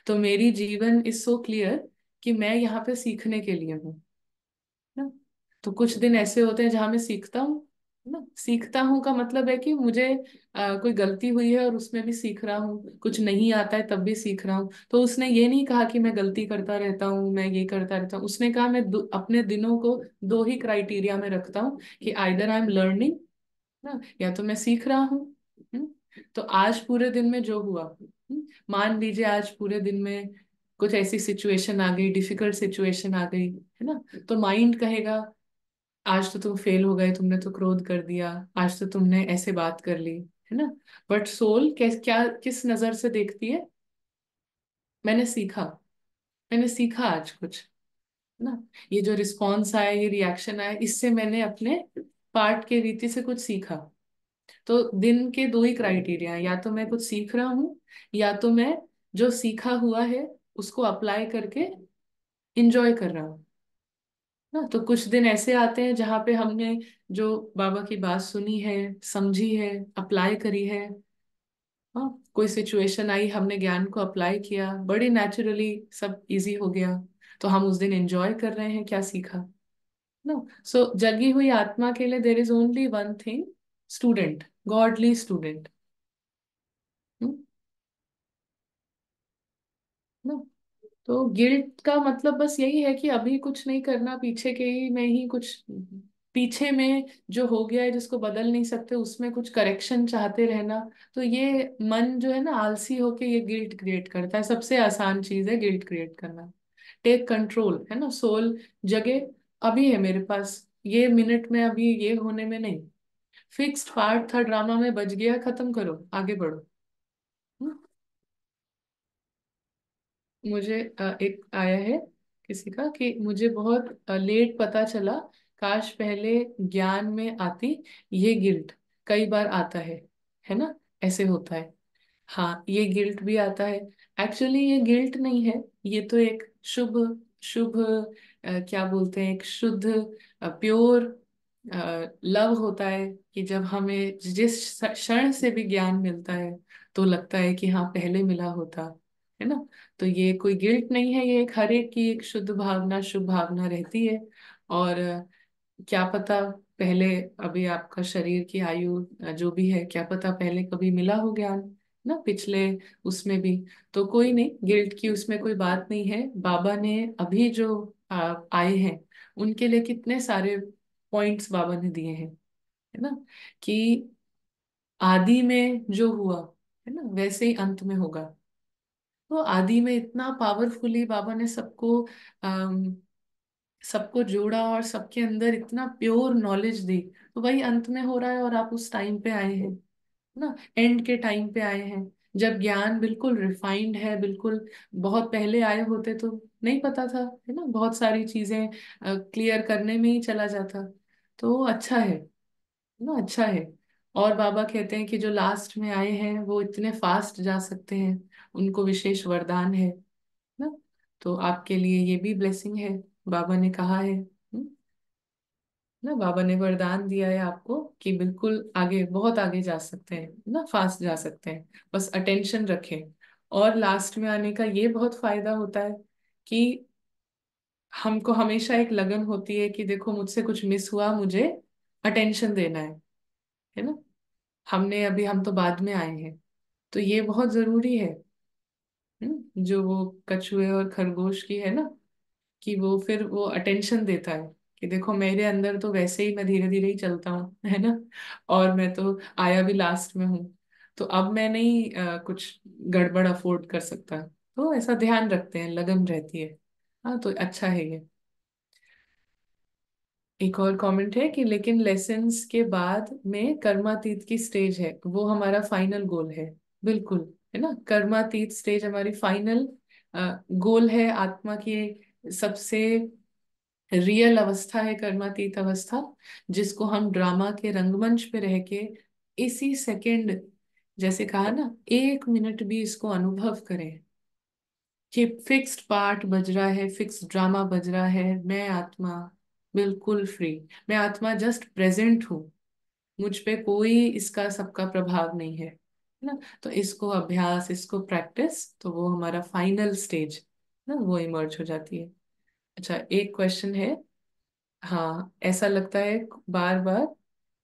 तो मेरी जीवन इज सो क्लियर कि मैं यहाँ पे सीखने के लिए हूँ ना तो कुछ दिन ऐसे होते हैं जहां मैं सीखता हूँ ना सीखता हूँ का मतलब है कि मुझे आ, कोई गलती हुई है और उसमें भी सीख रहा हूँ कुछ नहीं आता है तब भी सीख रहा हूँ तो उसने ये नहीं कहा कि मैं गलती करता रहता हूँ मैं ये करता रहता हूँ उसने कहा मैं अपने दिनों को दो ही क्राइटेरिया में रखता हूँ कि आइदर आई एम लर्निंग ना या तो मैं सीख रहा हूँ हम्म? तो आज पूरे दिन में जो हुआ हम्म? मान लीजिए आज पूरे दिन में कुछ ऐसी सिचुएशन आ गई डिफिकल्ट सिचुएशन आ गई है ना तो माइंड कहेगा आज तो तुम फेल हो गए तुमने तो क्रोध कर दिया आज तो तुमने ऐसे बात कर ली है ना बट सोल क्या किस नजर से देखती है मैंने सीखा मैंने सीखा आज कुछ है ना ये जो रिस्पॉन्स आया ये रिएक्शन आया इससे मैंने अपने पार्ट के रीति से कुछ सीखा तो दिन के दो ही क्राइटेरिया या तो मैं कुछ सीख रहा हूं या तो मैं जो सीखा हुआ है उसको अप्लाई करके इंजॉय कर रहा हूँ ना तो कुछ दिन ऐसे आते हैं जहां पे हमने जो बाबा की बात सुनी है समझी है अप्लाई करी है हाँ कोई सिचुएशन आई हमने ज्ञान को अप्लाई किया बड़े नेचुरली सब इजी हो गया तो हम उस दिन एंजॉय कर रहे हैं क्या सीखा नो सो so, जगी हुई आत्मा के लिए there is only one thing student godly student ना तो गिल्ट का मतलब बस यही है कि अभी कुछ नहीं करना पीछे के ही में ही कुछ पीछे में जो हो गया है जिसको बदल नहीं सकते उसमें कुछ करेक्शन चाहते रहना तो ये मन जो है ना आलसी होके ये गिल्ट क्रिएट करता है सबसे आसान चीज है गिल्ट क्रिएट करना टेक कंट्रोल है ना सोल जगे अभी है मेरे पास ये मिनट में अभी ये होने में नहीं फिक्स्ड पार्ट था ड्रामा में बज गया खत्म करो आगे बढ़ो मुझे एक आया है किसी का कि मुझे बहुत लेट पता चला काश पहले ज्ञान में आती ये गिल्ट कई बार आता है है ना ऐसे होता है हाँ ये गिल्ट भी आता है एक्चुअली ये गिल्ट नहीं है ये तो एक शुभ शुभ क्या बोलते हैं एक शुद्ध प्योर लव होता है कि जब हमें जिस क्षण से भी ज्ञान मिलता है तो लगता है कि हाँ पहले मिला होता है ना तो ये कोई गिल्ट नहीं है ये एक हर एक की एक शुद्ध भावना शुभ भावना रहती है और क्या पता पहले अभी आपका शरीर की आयु जो भी है क्या पता पहले कभी मिला हो ज्ञान ना पिछले उसमें भी तो कोई नहीं गिल्ट की उसमें कोई बात नहीं है बाबा ने अभी जो आए हैं उनके लिए कितने सारे पॉइंट्स बाबा ने दिए हैं है ना कि आदि में जो हुआ है ना वैसे ही अंत में होगा तो आदि में इतना पावरफुली बाबा ने सबको सबको जोड़ा और सबके अंदर इतना प्योर नॉलेज दी तो वही अंत में हो रहा है और आप उस टाइम पे आए हैं ना एंड के टाइम पे आए हैं जब ज्ञान बिल्कुल रिफाइंड है बिल्कुल बहुत पहले आए होते तो नहीं पता था है ना बहुत सारी चीजें क्लियर करने में ही चला जाता तो अच्छा है ना अच्छा है और बाबा कहते हैं कि जो लास्ट में आए हैं वो इतने फास्ट जा सकते हैं उनको विशेष वरदान है ना तो आपके लिए ये भी ब्लेसिंग है बाबा ने कहा है हम्म? ना बाबा ने वरदान दिया है आपको कि बिल्कुल आगे बहुत आगे जा सकते हैं ना फास्ट जा सकते हैं बस अटेंशन रखें और लास्ट में आने का ये बहुत फायदा होता है कि हमको हमेशा एक लगन होती है कि देखो मुझसे कुछ मिस हुआ मुझे अटेंशन देना है है ना हमने अभी हम तो बाद में आए हैं तो ये बहुत जरूरी है हम्म, जो वो कछुए और खरगोश की है ना कि वो फिर वो अटेंशन देता है कि देखो मेरे अंदर तो वैसे ही मैं धीरे धीरे ही चलता हूँ है ना और मैं तो आया भी लास्ट में हूँ तो अब मैं नहीं आ, कुछ गड़बड़ अफोर्ड कर सकता तो ऐसा ध्यान रखते हैं लगन रहती है हाँ तो अच्छा है ये एक और कमेंट है कि लेकिन लेसन के बाद में कर्मातीत की स्टेज है वो हमारा फाइनल गोल है बिल्कुल है ना कर्मातीत स्टेज हमारी फाइनल गोल है आत्मा की सबसे रियल अवस्था है कर्मातीत अवस्था जिसको हम ड्रामा के रंगमंच पे रह के इसी सेकंड जैसे कहा ना एक मिनट भी इसको अनुभव करें कि फिक्स्ड पार्ट बज रहा है फिक्स्ड ड्रामा बज रहा है मैं आत्मा बिल्कुल फ्री मैं आत्मा जस्ट प्रेजेंट हूँ मुझ पे कोई इसका सबका प्रभाव नहीं है ना तो इसको अभ्यास इसको प्रैक्टिस तो वो हमारा फाइनल स्टेज ना वो इमर्ज हो जाती है अच्छा एक क्वेश्चन है हाँ ऐसा लगता है बार बार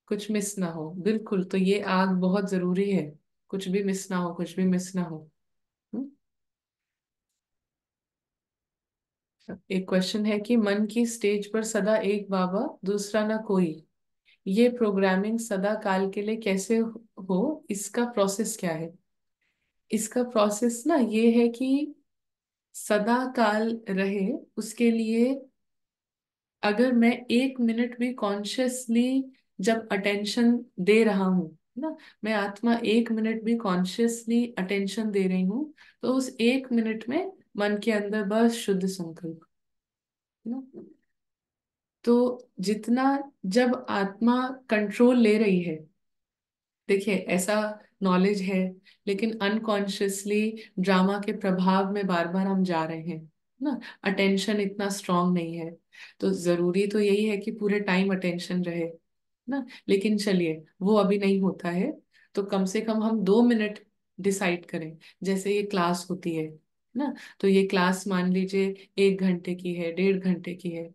कुछ मिस ना हो बिल्कुल तो ये आग बहुत जरूरी है कुछ भी मिस ना हो कुछ भी मिस ना हो एक क्वेश्चन है कि मन की स्टेज पर सदा एक बाबा दूसरा ना कोई ये प्रोग्रामिंग सदा काल के लिए कैसे हो इसका प्रोसेस क्या है इसका प्रोसेस ना ये है कि सदा काल रहे उसके लिए अगर मैं एक मिनट भी कॉन्शियसली जब अटेंशन दे रहा हूं ना मैं आत्मा एक मिनट भी कॉन्शियसली अटेंशन दे रही हूं तो उस एक मिनट में मन के अंदर बस शुद्ध संकल्प ना तो जितना जब आत्मा कंट्रोल ले रही है देखिए ऐसा नॉलेज है लेकिन अनकॉन्शियसली ड्रामा के प्रभाव में बार बार हम जा रहे हैं ना अटेंशन इतना स्ट्रांग नहीं है तो जरूरी तो यही है कि पूरे टाइम अटेंशन रहे ना लेकिन चलिए वो अभी नहीं होता है तो कम से कम हम दो मिनट डिसाइड करें जैसे ये क्लास होती है ना तो ये क्लास मान लीजिए एक घंटे की है डेढ़ घंटे की है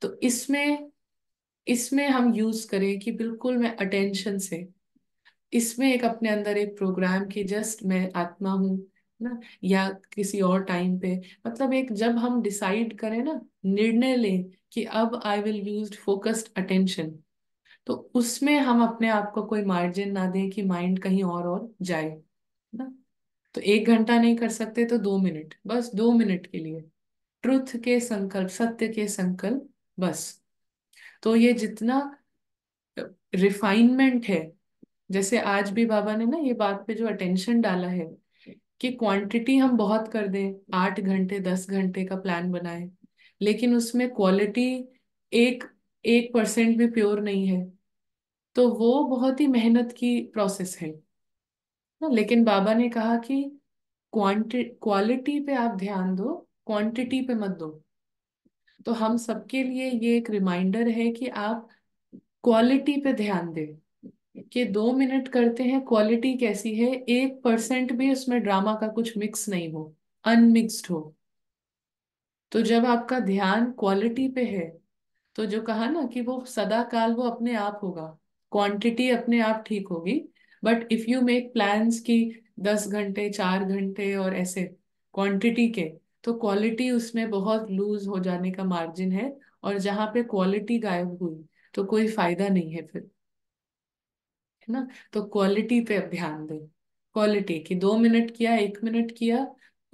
तो इसमें इसमें हम यूज करें कि बिल्कुल मैं अटेंशन से इसमें एक अपने अंदर एक प्रोग्राम की जस्ट मैं आत्मा हूं ना या किसी और टाइम पे मतलब एक जब हम डिसाइड करें ना निर्णय लें कि अब I will use focused attention तो उसमें हम अपने आप को कोई मार्जिन ना दें कि माइंड कहीं और और जाए ना तो एक घंटा नहीं कर सकते तो दो मिनट बस दो मिनट के लिए ट्रुथ के संकल्प सत्य के संकल्प बस तो ये जितना रिफाइनमेंट है जैसे आज भी बाबा ने ना ये बात पे जो अटेंशन डाला है कि क्वांटिटी हम बहुत कर दें आठ घंटे दस घंटे का प्लान बनाए लेकिन उसमें क्वालिटी एक एक परसेंट भी प्योर नहीं है तो वो बहुत ही मेहनत की प्रोसेस है ना लेकिन बाबा ने कहा कि क्वान्ट क्वालिटी पे आप ध्यान दो क्वांटिटी पे मत दो तो हम सबके लिए ये एक रिमाइंडर है कि आप क्वालिटी पे ध्यान दें कि दो मिनट करते हैं क्वालिटी कैसी है एक परसेंट भी उसमें ड्रामा का कुछ मिक्स नहीं हो अनमिक्स्ड हो तो जब आपका ध्यान क्वालिटी पे है तो जो कहा ना कि वो सदा काल वो अपने आप होगा क्वांटिटी अपने आप ठीक होगी but if you make plan की दस घंटे चार घंटे और ऐसे क्वांटिटी के तो क्वालिटी उसमें बहुत लूज हो जाने का मार्जिन है और जहां पे क्वालिटी गायब हुई तो कोई फायदा नहीं है फिर है ना तो क्वालिटी पे ध्यान दें क्वालिटी कि दो मिनट किया एक मिनट किया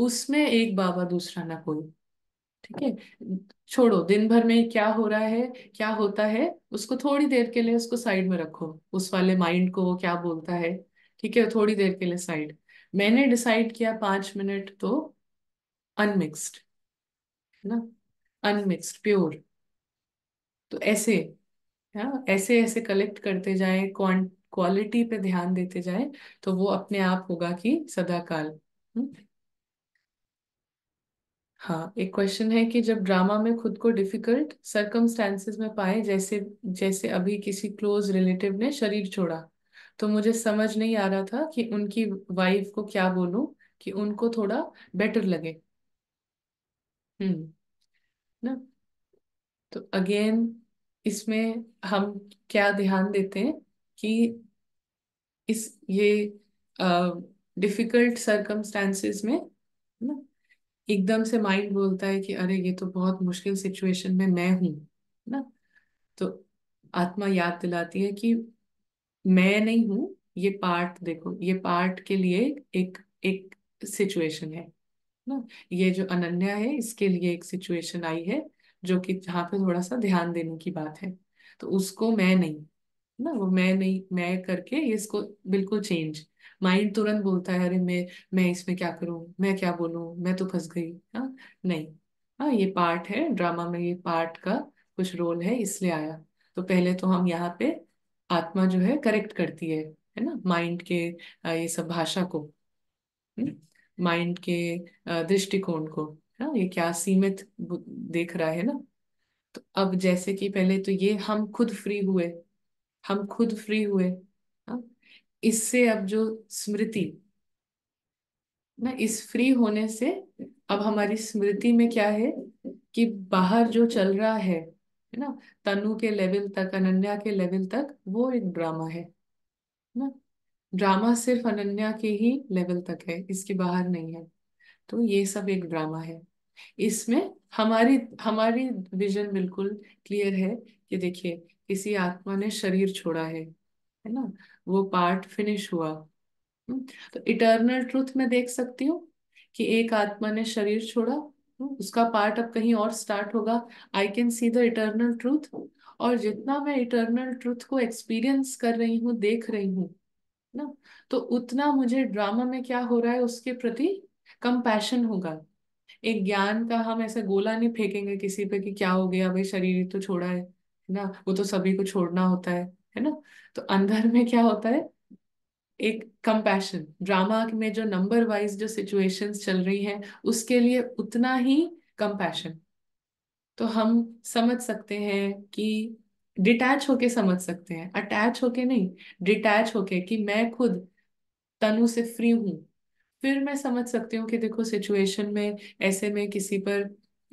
उसमें एक बाबा दूसरा ना कोई ठीक है छोड़ो दिन भर में क्या हो रहा है क्या होता है उसको थोड़ी देर के लिए उसको साइड में रखो उस वाले माइंड को वो क्या बोलता है ठीक है थोड़ी देर के लिए साइड मैंने डिसाइड किया पांच मिनट तो अनमिक्स्ड है ना अनमिक्स्ड प्योर तो ऐसे ना? ऐसे ऐसे कलेक्ट करते जाए क्वालिटी पे ध्यान देते जाए तो वो अपने आप होगा कि सदाकाल हुँ? हम्म? हाँ एक क्वेश्चन है कि जब ड्रामा में खुद को डिफिकल्ट सर्कमस्टांसेस में पाए जैसे जैसे अभी किसी क्लोज रिलेटिव ने शरीर छोड़ा तो मुझे समझ नहीं आ रहा था कि उनकी वाइफ को क्या बोलूं कि उनको थोड़ा बेटर लगे हम्म ना तो अगेन इसमें हम क्या ध्यान देते हैं कि इस ये डिफिकल्ट सर्कमस्टांसेस में ना एकदम से माइंड बोलता है कि अरे ये तो बहुत मुश्किल सिचुएशन में मैं हूं ना तो आत्मा याद दिलाती है कि मैं नहीं हूं ये पार्ट देखो ये पार्ट के लिए एक एक सिचुएशन है ना ये जो अनन्या है इसके लिए एक सिचुएशन आई है जो कि जहाँ पे थोड़ा सा ध्यान देने की बात है तो उसको मैं नहीं ना वो मैं नहीं मैं करके इसको बिल्कुल चेंज माइंड तुरंत बोलता है अरे मैं मैं इसमें क्या करूं मैं क्या बोलू मैं तो फंस गई हाँ नहीं हाँ ये पार्ट है ड्रामा में ये पार्ट का कुछ रोल है इसलिए आया तो पहले तो हम यहाँ पे आत्मा जो है करेक्ट करती है है ना माइंड के ये सब भाषा को हम्म? माइंड के दृष्टिकोण को है ना ये क्या सीमित देख रहा है ना तो अब जैसे कि पहले तो ये हम खुद फ्री हुए हम खुद फ्री हुए इससे अब जो स्मृति ना इस फ्री होने से अब हमारी स्मृति में क्या है कि बाहर जो चल रहा है है ना तनु के लेवल तक अनन्या के लेवल तक वो एक ड्रामा है ना ड्रामा सिर्फ अनन्या के ही लेवल तक है इसके बाहर नहीं है तो ये सब एक ड्रामा है इसमें हमारी हमारी विजन बिल्कुल क्लियर है कि देखिए किसी आत्मा ने शरीर छोड़ा है है ना वो पार्ट फिनिश हुआ हम्म, तो इटर्नल ट्रुथ में देख सकती हूँ कि एक आत्मा ने शरीर छोड़ा हम्म, उसका पार्ट अब कहीं और स्टार्ट होगा I can see the eternal truth और जितना मैं इटर्नल ट्रूथ को एक्सपीरियंस कर रही हूँ देख रही हूँ ना तो उतना मुझे ड्रामा में क्या हो रहा है उसके प्रति कंपैशन होगा एक ज्ञान का हम ऐसे गोला नहीं फेंकेंगे किसी पे कि क्या हो गया भाई शरीर तो छोड़ा है ना वो तो सभी को छोड़ना होता है है ना तो अंदर में क्या होता है एक कंपैशन ड्रामा में जो नंबर वाइज जो सिचुएशंस चल रही हैं उसके लिए उतना ही कंपैशन तो हम समझ सकते हैं कि डिटैच होके समझ सकते हैं अटैच होके नहीं डिटैच होके कि मैं खुद तनु से फ्री हूं फिर मैं समझ सकती हूँ कि देखो सिचुएशन में ऐसे में किसी पर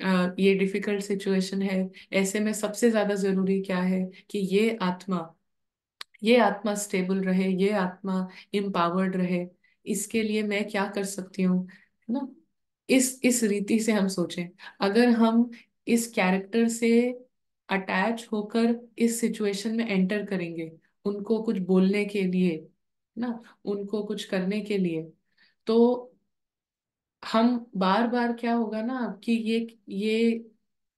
आ, ये डिफिकल्ट सिचुएशन है ऐसे में सबसे ज्यादा जरूरी क्या है कि ये आत्मा ये आत्मा स्टेबल रहे ये आत्मा इम्पावर्ड रहे इसके लिए मैं क्या कर सकती हूँ है ना इस इस रीति से हम सोचें अगर हम इस कैरेक्टर से अटैच होकर इस सिचुएशन में एंटर करेंगे उनको कुछ बोलने के लिए ना उनको कुछ करने के लिए तो हम बार बार क्या होगा ना कि ये ये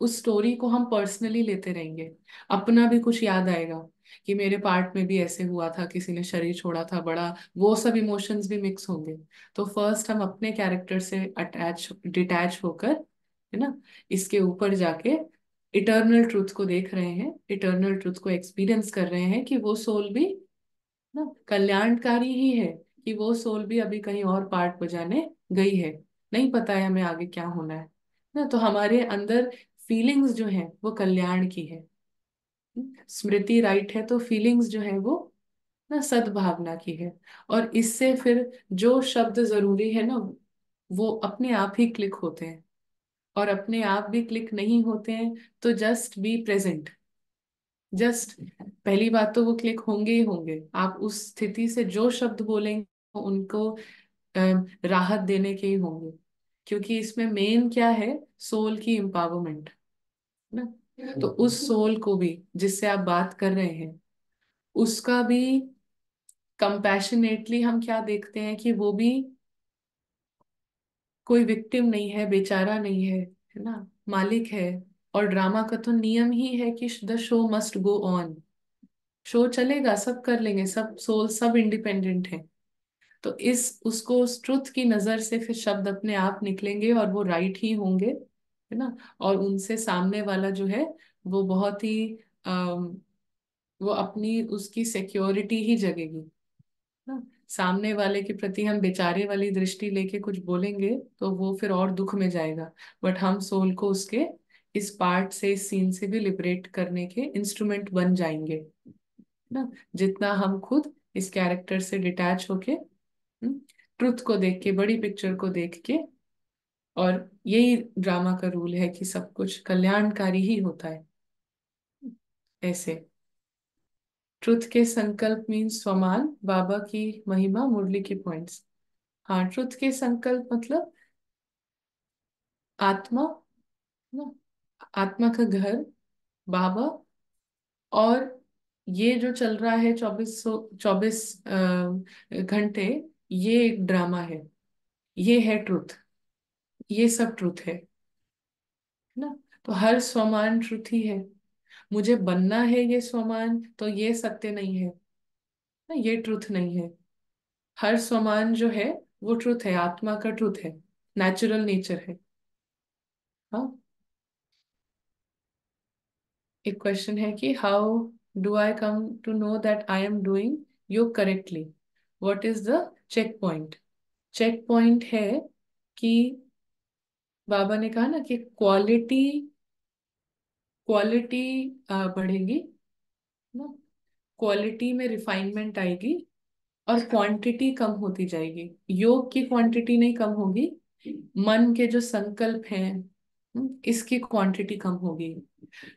उस स्टोरी को हम पर्सनली लेते रहेंगे अपना भी कुछ याद आएगा कि मेरे पार्ट में भी ऐसे हुआ था किसी ने शरीर छोड़ा था बड़ा वो सब इमोशंस भी मिक्स होंगे तो फर्स्ट हम अपने कैरेक्टर से अटैच डिटैच होकर है ना इसके ऊपर जाके इटर्नल ट्रूथ को देख रहे हैं इटर्नल ट्रूथ को एक्सपीरियंस कर रहे हैं कि वो सोल भी ना कल्याणकारी ही है कि वो सोल भी अभी कहीं और पार्ट बजाने गई है नहीं पता है हमें आगे क्या होना है ना तो हमारे अंदर फीलिंग्स जो है वो कल्याण की है स्मृति राइट है तो फीलिंग्स जो है वो ना सद्भावना की है और इससे फिर जो शब्द जरूरी है ना वो अपने आप ही क्लिक होते हैं और अपने आप भी क्लिक नहीं होते हैं तो जस्ट बी प्रेजेंट जस्ट पहली बात तो वो क्लिक होंगे ही होंगे आप उस स्थिति से जो शब्द बोलेंगे उनको राहत देने के ही होंगे क्योंकि इसमें मेन क्या है सोल की एम्पावरमेंट ना तो उस सोल को भी जिससे आप बात कर रहे हैं उसका भी कंपैशनेटली हम क्या देखते हैं कि वो भी कोई विक्टिम नहीं है बेचारा नहीं है है ना मालिक है और ड्रामा का तो नियम ही है कि the show must go on show चलेगा सब कर लेंगे सब सोल सब इंडिपेंडेंट है तो इस उसको उस ट्रुथ की नजर से फिर शब्द अपने आप निकलेंगे और वो राइट ही होंगे है ना और उनसे सामने वाला जो है वो बहुत ही आ, वो अपनी उसकी सिक्योरिटी ही जगेगी ना सामने वाले के प्रति हम बेचारे वाली दृष्टि लेके कुछ बोलेंगे तो वो फिर और दुख में जाएगा बट हम सोल को उसके इस पार्ट से इस सीन से भी लिबरेट करने के इंस्ट्रूमेंट बन जाएंगे ना जितना हम खुद इस कैरेक्टर से डिटैच होके ट्रुथ हम्म, को देख के बड़ी पिक्चर को देख के और यही ड्रामा का रूल है कि सब कुछ कल्याणकारी ही होता है ऐसे ट्रुथ के संकल्प मीन स्वमान बाबा की महिमा मुरली की पॉइंट्स हाँ ट्रुथ के संकल्प मतलब आत्मा ना आत्मा का घर बाबा और ये जो चल रहा है चौबीस सौ चौबीस घंटे ये एक ड्रामा है ये है ट्रुथ ये सब ट्रुथ है ना तो हर स्वमान ट्रुथ ही है मुझे बनना है ये स्वमान तो ये सत्य नहीं है ना ये ट्रुथ नहीं है हर स्वमान जो है वो ट्रुथ है आत्मा का ट्रुथ है नेचुरल नेचर है हाँ एक क्वेश्चन है कि how do I come to know that I am doing yoga correctly what is the check point check point है कि बाबा ने कहा ना कि क्वालिटी क्वालिटी बढ़ेगी ना क्वालिटी में रिफाइनमेंट आएगी और क्वांटिटी कम होती जाएगी योग की क्वांटिटी नहीं कम होगी मन के जो संकल्प हैं इसकी क्वांटिटी कम होगी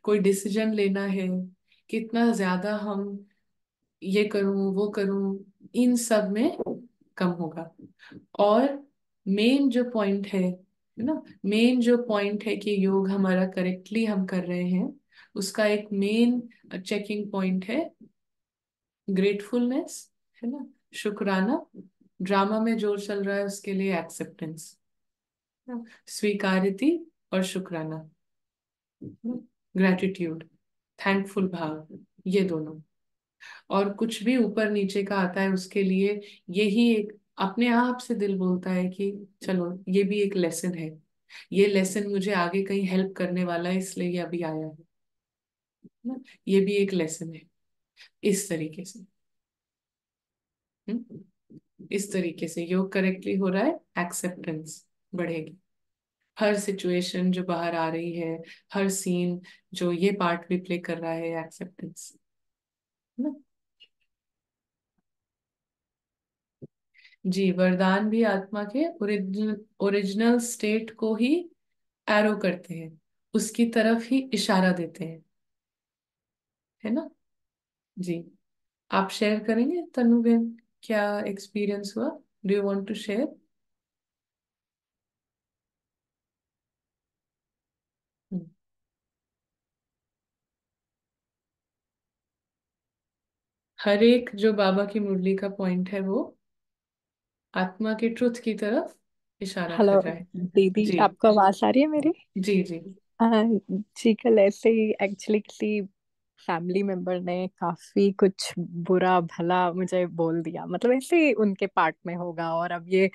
कोई डिसीजन लेना है कितना ज्यादा हम ये करूं वो करूं इन सब में कम होगा और मेन जो पॉइंट है है ना मेन जो पॉइंट है कि योग हमारा करेक्टली हम कर रहे हैं उसका एक मेन चेकिंग पॉइंट है ग्रेटफुलनेस है ना शुक्राना ड्रामा में जोर चल रहा है उसके लिए एक्सेप्टेंस स्वीकारिति और शुक्राना ग्रेटिट्यूड थैंकफुल भाव ये दोनों और कुछ भी ऊपर नीचे का आता है उसके लिए यही एक अपने आप से दिल बोलता है कि चलो ये भी एक लेसन है ये लेसन मुझे आगे कहीं हेल्प करने वाला है इसलिए ये अभी आया है ना ये भी एक लेसन है इस तरीके से हम्म? इस तरीके से योग करेक्टली हो रहा है एक्सेप्टेंस बढ़ेगी हर सिचुएशन जो बाहर आ रही है हर सीन जो ये पार्ट भी प्ले कर रहा है एक्सेप्टेंस ना जी वरदान भी आत्मा के ओरिजिनल ओरिजिनल स्टेट को ही एरो करते हैं उसकी तरफ ही इशारा देते हैं है ना जी आप शेयर करेंगे तनुबेन क्या एक्सपीरियंस हुआ do you want to share हर एक जो बाबा की मुरली का पॉइंट है वो आत्मा के ट्रुथ की तरफ इशारा हेलो कर रहा है दीदी जी आपको आवाज आ रही है मेरी जी जी हाँ जी कल ऐसे ही एक्चुअली किसी फैमिली मेंबर ने काफी कुछ बुरा भला मुझे बोल दिया मतलब ऐसे ही उनके पार्ट में होगा और अब ये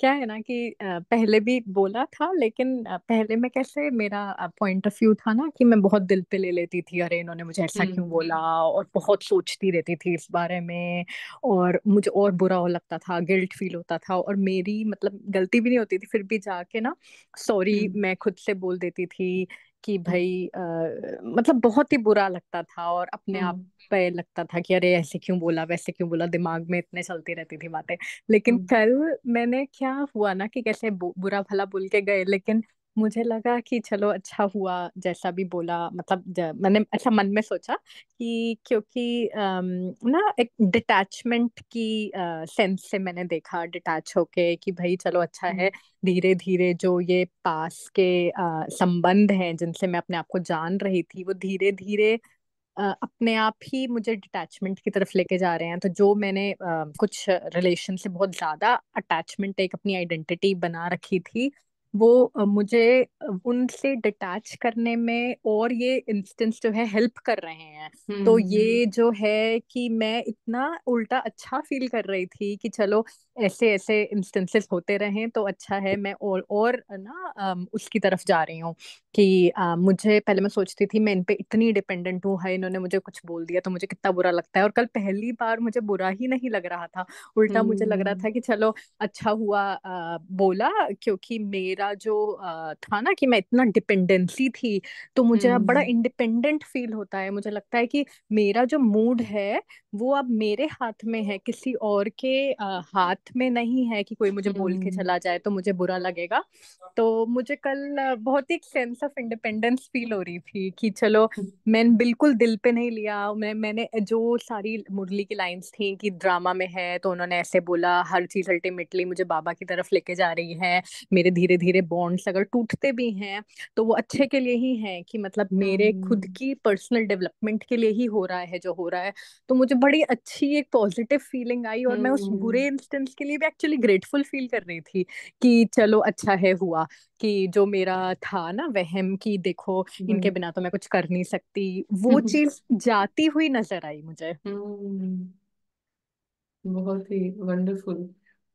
क्या है ना कि पहले भी बोला था लेकिन पहले में कैसे मेरा पॉइंट ऑफ व्यू था ना कि मैं बहुत दिल पे ले लेती थी अरे इन्होंने मुझे ऐसा क्यों हम्म, बोला हम्म। और बहुत सोचती रहती थी इस बारे में और मुझे और बुरा हो लगता था गिल्ट फील होता था और मेरी मतलब गलती भी नहीं होती थी फिर भी जाके ना सॉरी हम्म। मैं खुद से बोल देती थी कि हाँ। भाई आ, मतलब बहुत ही बुरा लगता था और अपने आप हाँ। पे लगता था कि अरे ऐसे क्यों बोला वैसे क्यों बोला दिमाग में इतने चलती रहती थी बातें लेकिन कल हाँ। मैंने क्या हुआ ना कि कैसे बुरा भला बोल के गए लेकिन मुझे लगा कि चलो अच्छा हुआ जैसा भी बोला मतलब मैंने अच्छा मन में सोचा कि क्योंकि अम, ना एक डिटैचमेंट की सेंस से मैंने देखा डिटैच होके कि भाई चलो अच्छा है हम्म। धीरे धीरे जो ये पास के अ, संबंध हैं जिनसे मैं अपने आप को जान रही थी वो धीरे धीरे Uh, अपने आप ही मुझे डिटैचमेंट की तरफ लेके जा रहे हैं तो जो मैंने uh, कुछ रिलेशन से बहुत ज्यादा अटैचमेंट एक अपनी आइडेंटिटी बना रखी थी वो मुझे उनसे डिटैच करने में और ये इंस्टेंस जो है हेल्प कर रहे हैं तो ये जो है कि मैं इतना उल्टा अच्छा फील कर रही थी कि चलो ऐसे ऐसे इंस्टेंसेस होते रहें तो अच्छा है मैं और और ना उसकी तरफ जा रही हूँ कि आ, मुझे पहले मैं सोचती थी मैं इन पे इतनी डिपेंडेंट हूँ है इन्होंने मुझे कुछ बोल दिया तो मुझे कितना बुरा लगता है और कल पहली बार मुझे बुरा ही नहीं लग रहा था उल्टा मुझे लग रहा था कि चलो अच्छा हुआ आ, बोला क्योंकि मेरा मेरा जो था ना कि मैं इतना डिपेंडेंसी थी तो मुझे अब बड़ा हम्म। इंडिपेंडेंट फील होता है मुझे लगता है कि मेरा जो मूड है वो अब मेरे हाथ में है किसी और के हाथ में नहीं है कि कोई मुझे बोल के हम्म। चला जाए तो मुझे बुरा लगेगा तो मुझे कल बहुत ही सेंस ऑफ इंडिपेंडेंस फील हो रही थी कि चलो मैंने बिल्कुल दिल पे नहीं लिया मैं मैंने जो सारी मुरली की लाइंस थी कि ड्रामा में है तो उन्होंने ऐसे बोला हर चीज अल्टीमेटली मुझे बाबा की तरफ लेके जा रही है मेरे धीरे धीरे मेरे बॉन्ड्स अगर टूटते भी हैं तो वो अच्छे के लिए ही हैं कि मतलब मेरे खुद हम्म। की पर्सनल डेवलपमेंट के लिए ही हो रहा है जो हो रहा है तो मुझे बड़ी अच्छी एक पॉजिटिव फीलिंग आई और मैं उस बुरे इंस्टेंस हम्म। के लिए भी एक्चुअली ग्रेटफुल फील कर रही थी कि चलो अच्छा है हुआ कि जो मेरा था ना वहम कि देखो इनके हम्म। बिना तो मैं कुछ कर नहीं सकती वो चीज जाती हुई नजर आई मुझे बहुत ही वंडरफुल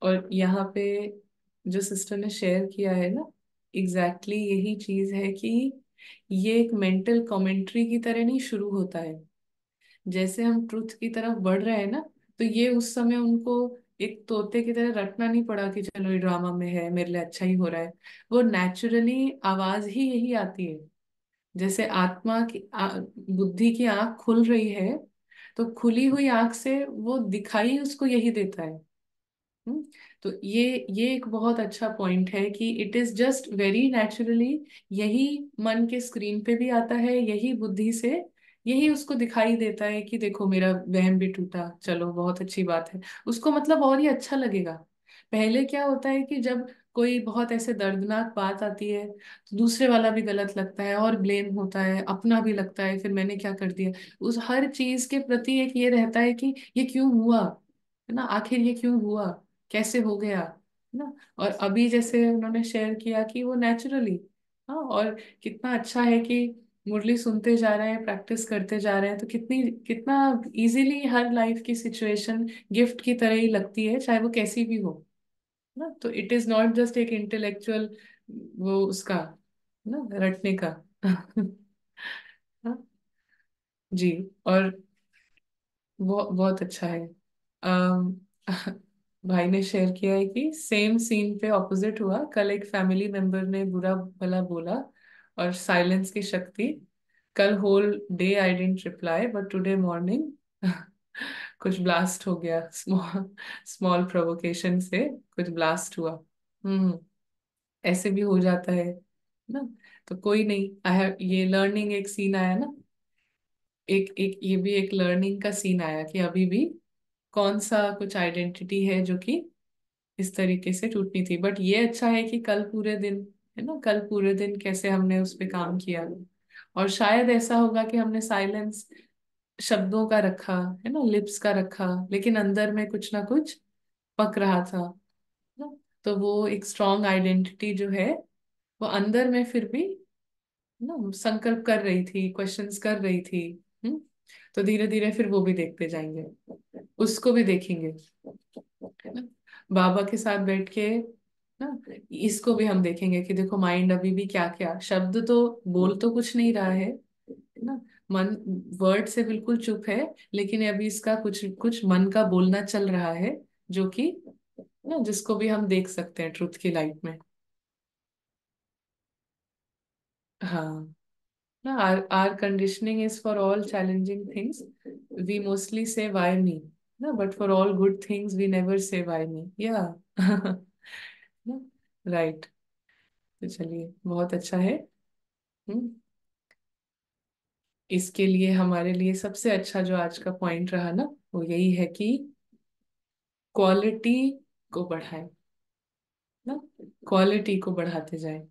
और यहाँ पे जो सिस्टर ने शेयर किया है ना एग्जैक्टली exactly यही चीज है कि ये एक मेंटल कमेंट्री की तरह नहीं शुरू होता है जैसे हम ट्रुथ की तरफ बढ़ रहे हैं ना तो ये उस समय उनको एक तोते की तरह रटना नहीं पड़ा कि चलो ये ड्रामा में है मेरे लिए अच्छा ही हो रहा है वो नेचुरली आवाज ही यही आती है जैसे आत्मा की बुद्धि की आंख खुल रही है तो खुली हुई आंख से वो दिखाई उसको यही देता है हम्म? तो ये ये एक बहुत अच्छा पॉइंट है कि it is just very naturally यही मन के स्क्रीन पे भी आता है यही बुद्धि से यही उसको दिखाई देता है कि देखो मेरा वहम भी टूटा चलो बहुत अच्छी बात है उसको मतलब और ही अच्छा लगेगा पहले क्या होता है कि जब कोई बहुत ऐसे दर्दनाक बात आती है तो दूसरे वाला भी गलत लगता है और ब्लेम होता है अपना भी लगता है फिर मैंने क्या कर दिया उस हर चीज के प्रति एक ये रहता है कि ये क्यों हुआ है ना आखिर ये क्यों हुआ कैसे हो गया ना और अभी जैसे उन्होंने शेयर किया कि वो नेचुरली हाँ और कितना अच्छा है कि मुरली सुनते जा रहे हैं प्रैक्टिस करते जा रहे हैं तो कितनी कितना इजीली हर लाइफ की सिचुएशन गिफ्ट की तरह ही लगती है चाहे वो कैसी भी हो ना तो इट इज नॉट जस्ट एक इंटेलेक्चुअल वो उसका ना रटने का हाँ? जी और बहुत बहुत अच्छा है um, भाई ने शेयर किया है कि सेम सीन पे ऑपोजिट हुआ कल एक फैमिली मेंबर ने बुरा भला बोला और साइलेंस की शक्ति कल whole day I didn't reply but today morning कुछ ब्लास्ट हो गया स्मॉल स्मॉल प्रोवोकेशन से कुछ ब्लास्ट हुआ हम्म ऐसे भी हो जाता है ना तो कोई नहीं आई हैव ये लर्निंग एक सीन आया ना एक एक ये भी एक लर्निंग का सीन आया कि अभी भी कौन सा कुछ आइडेंटिटी है जो कि इस तरीके से टूटनी थी बट ये अच्छा है कि कल पूरे दिन है ना कल पूरे दिन कैसे हमने उस पर काम किया और शायद ऐसा होगा कि हमने साइलेंस शब्दों का रखा है ना लिप्स का रखा लेकिन अंदर में कुछ ना कुछ पक रहा था ना तो वो एक स्ट्रॉन्ग आइडेंटिटी जो है वो अंदर में फिर भी ना संकल्प कर रही थी क्वेश्चंस कर रही थी तो धीरे धीरे फिर वो भी देखते जाएंगे उसको भी देखेंगे ना बाबा के साथ बैठ के ना इसको भी हम देखेंगे कि देखो माइंड अभी भी क्या क्या शब्द तो बोल तो कुछ नहीं रहा है ना मन वर्ड से बिल्कुल चुप है लेकिन अभी इसका कुछ कुछ मन का बोलना चल रहा है जो कि ना जिसको भी हम देख सकते हैं ट्रुथ की लाइट में हाँ No, our, our conditioning is for all challenging things. We mostly say, why me? No, but for all good things, we never say, why me? Yeah. no? Right. तो चलिए बहुत अच्छा है हुँ? इसके लिए हमारे लिए सबसे अच्छा जो आज का पॉइंट रहा ना वो यही है कि क्वालिटी को बढ़ाएं ना क्वालिटी को बढ़ाते जाएं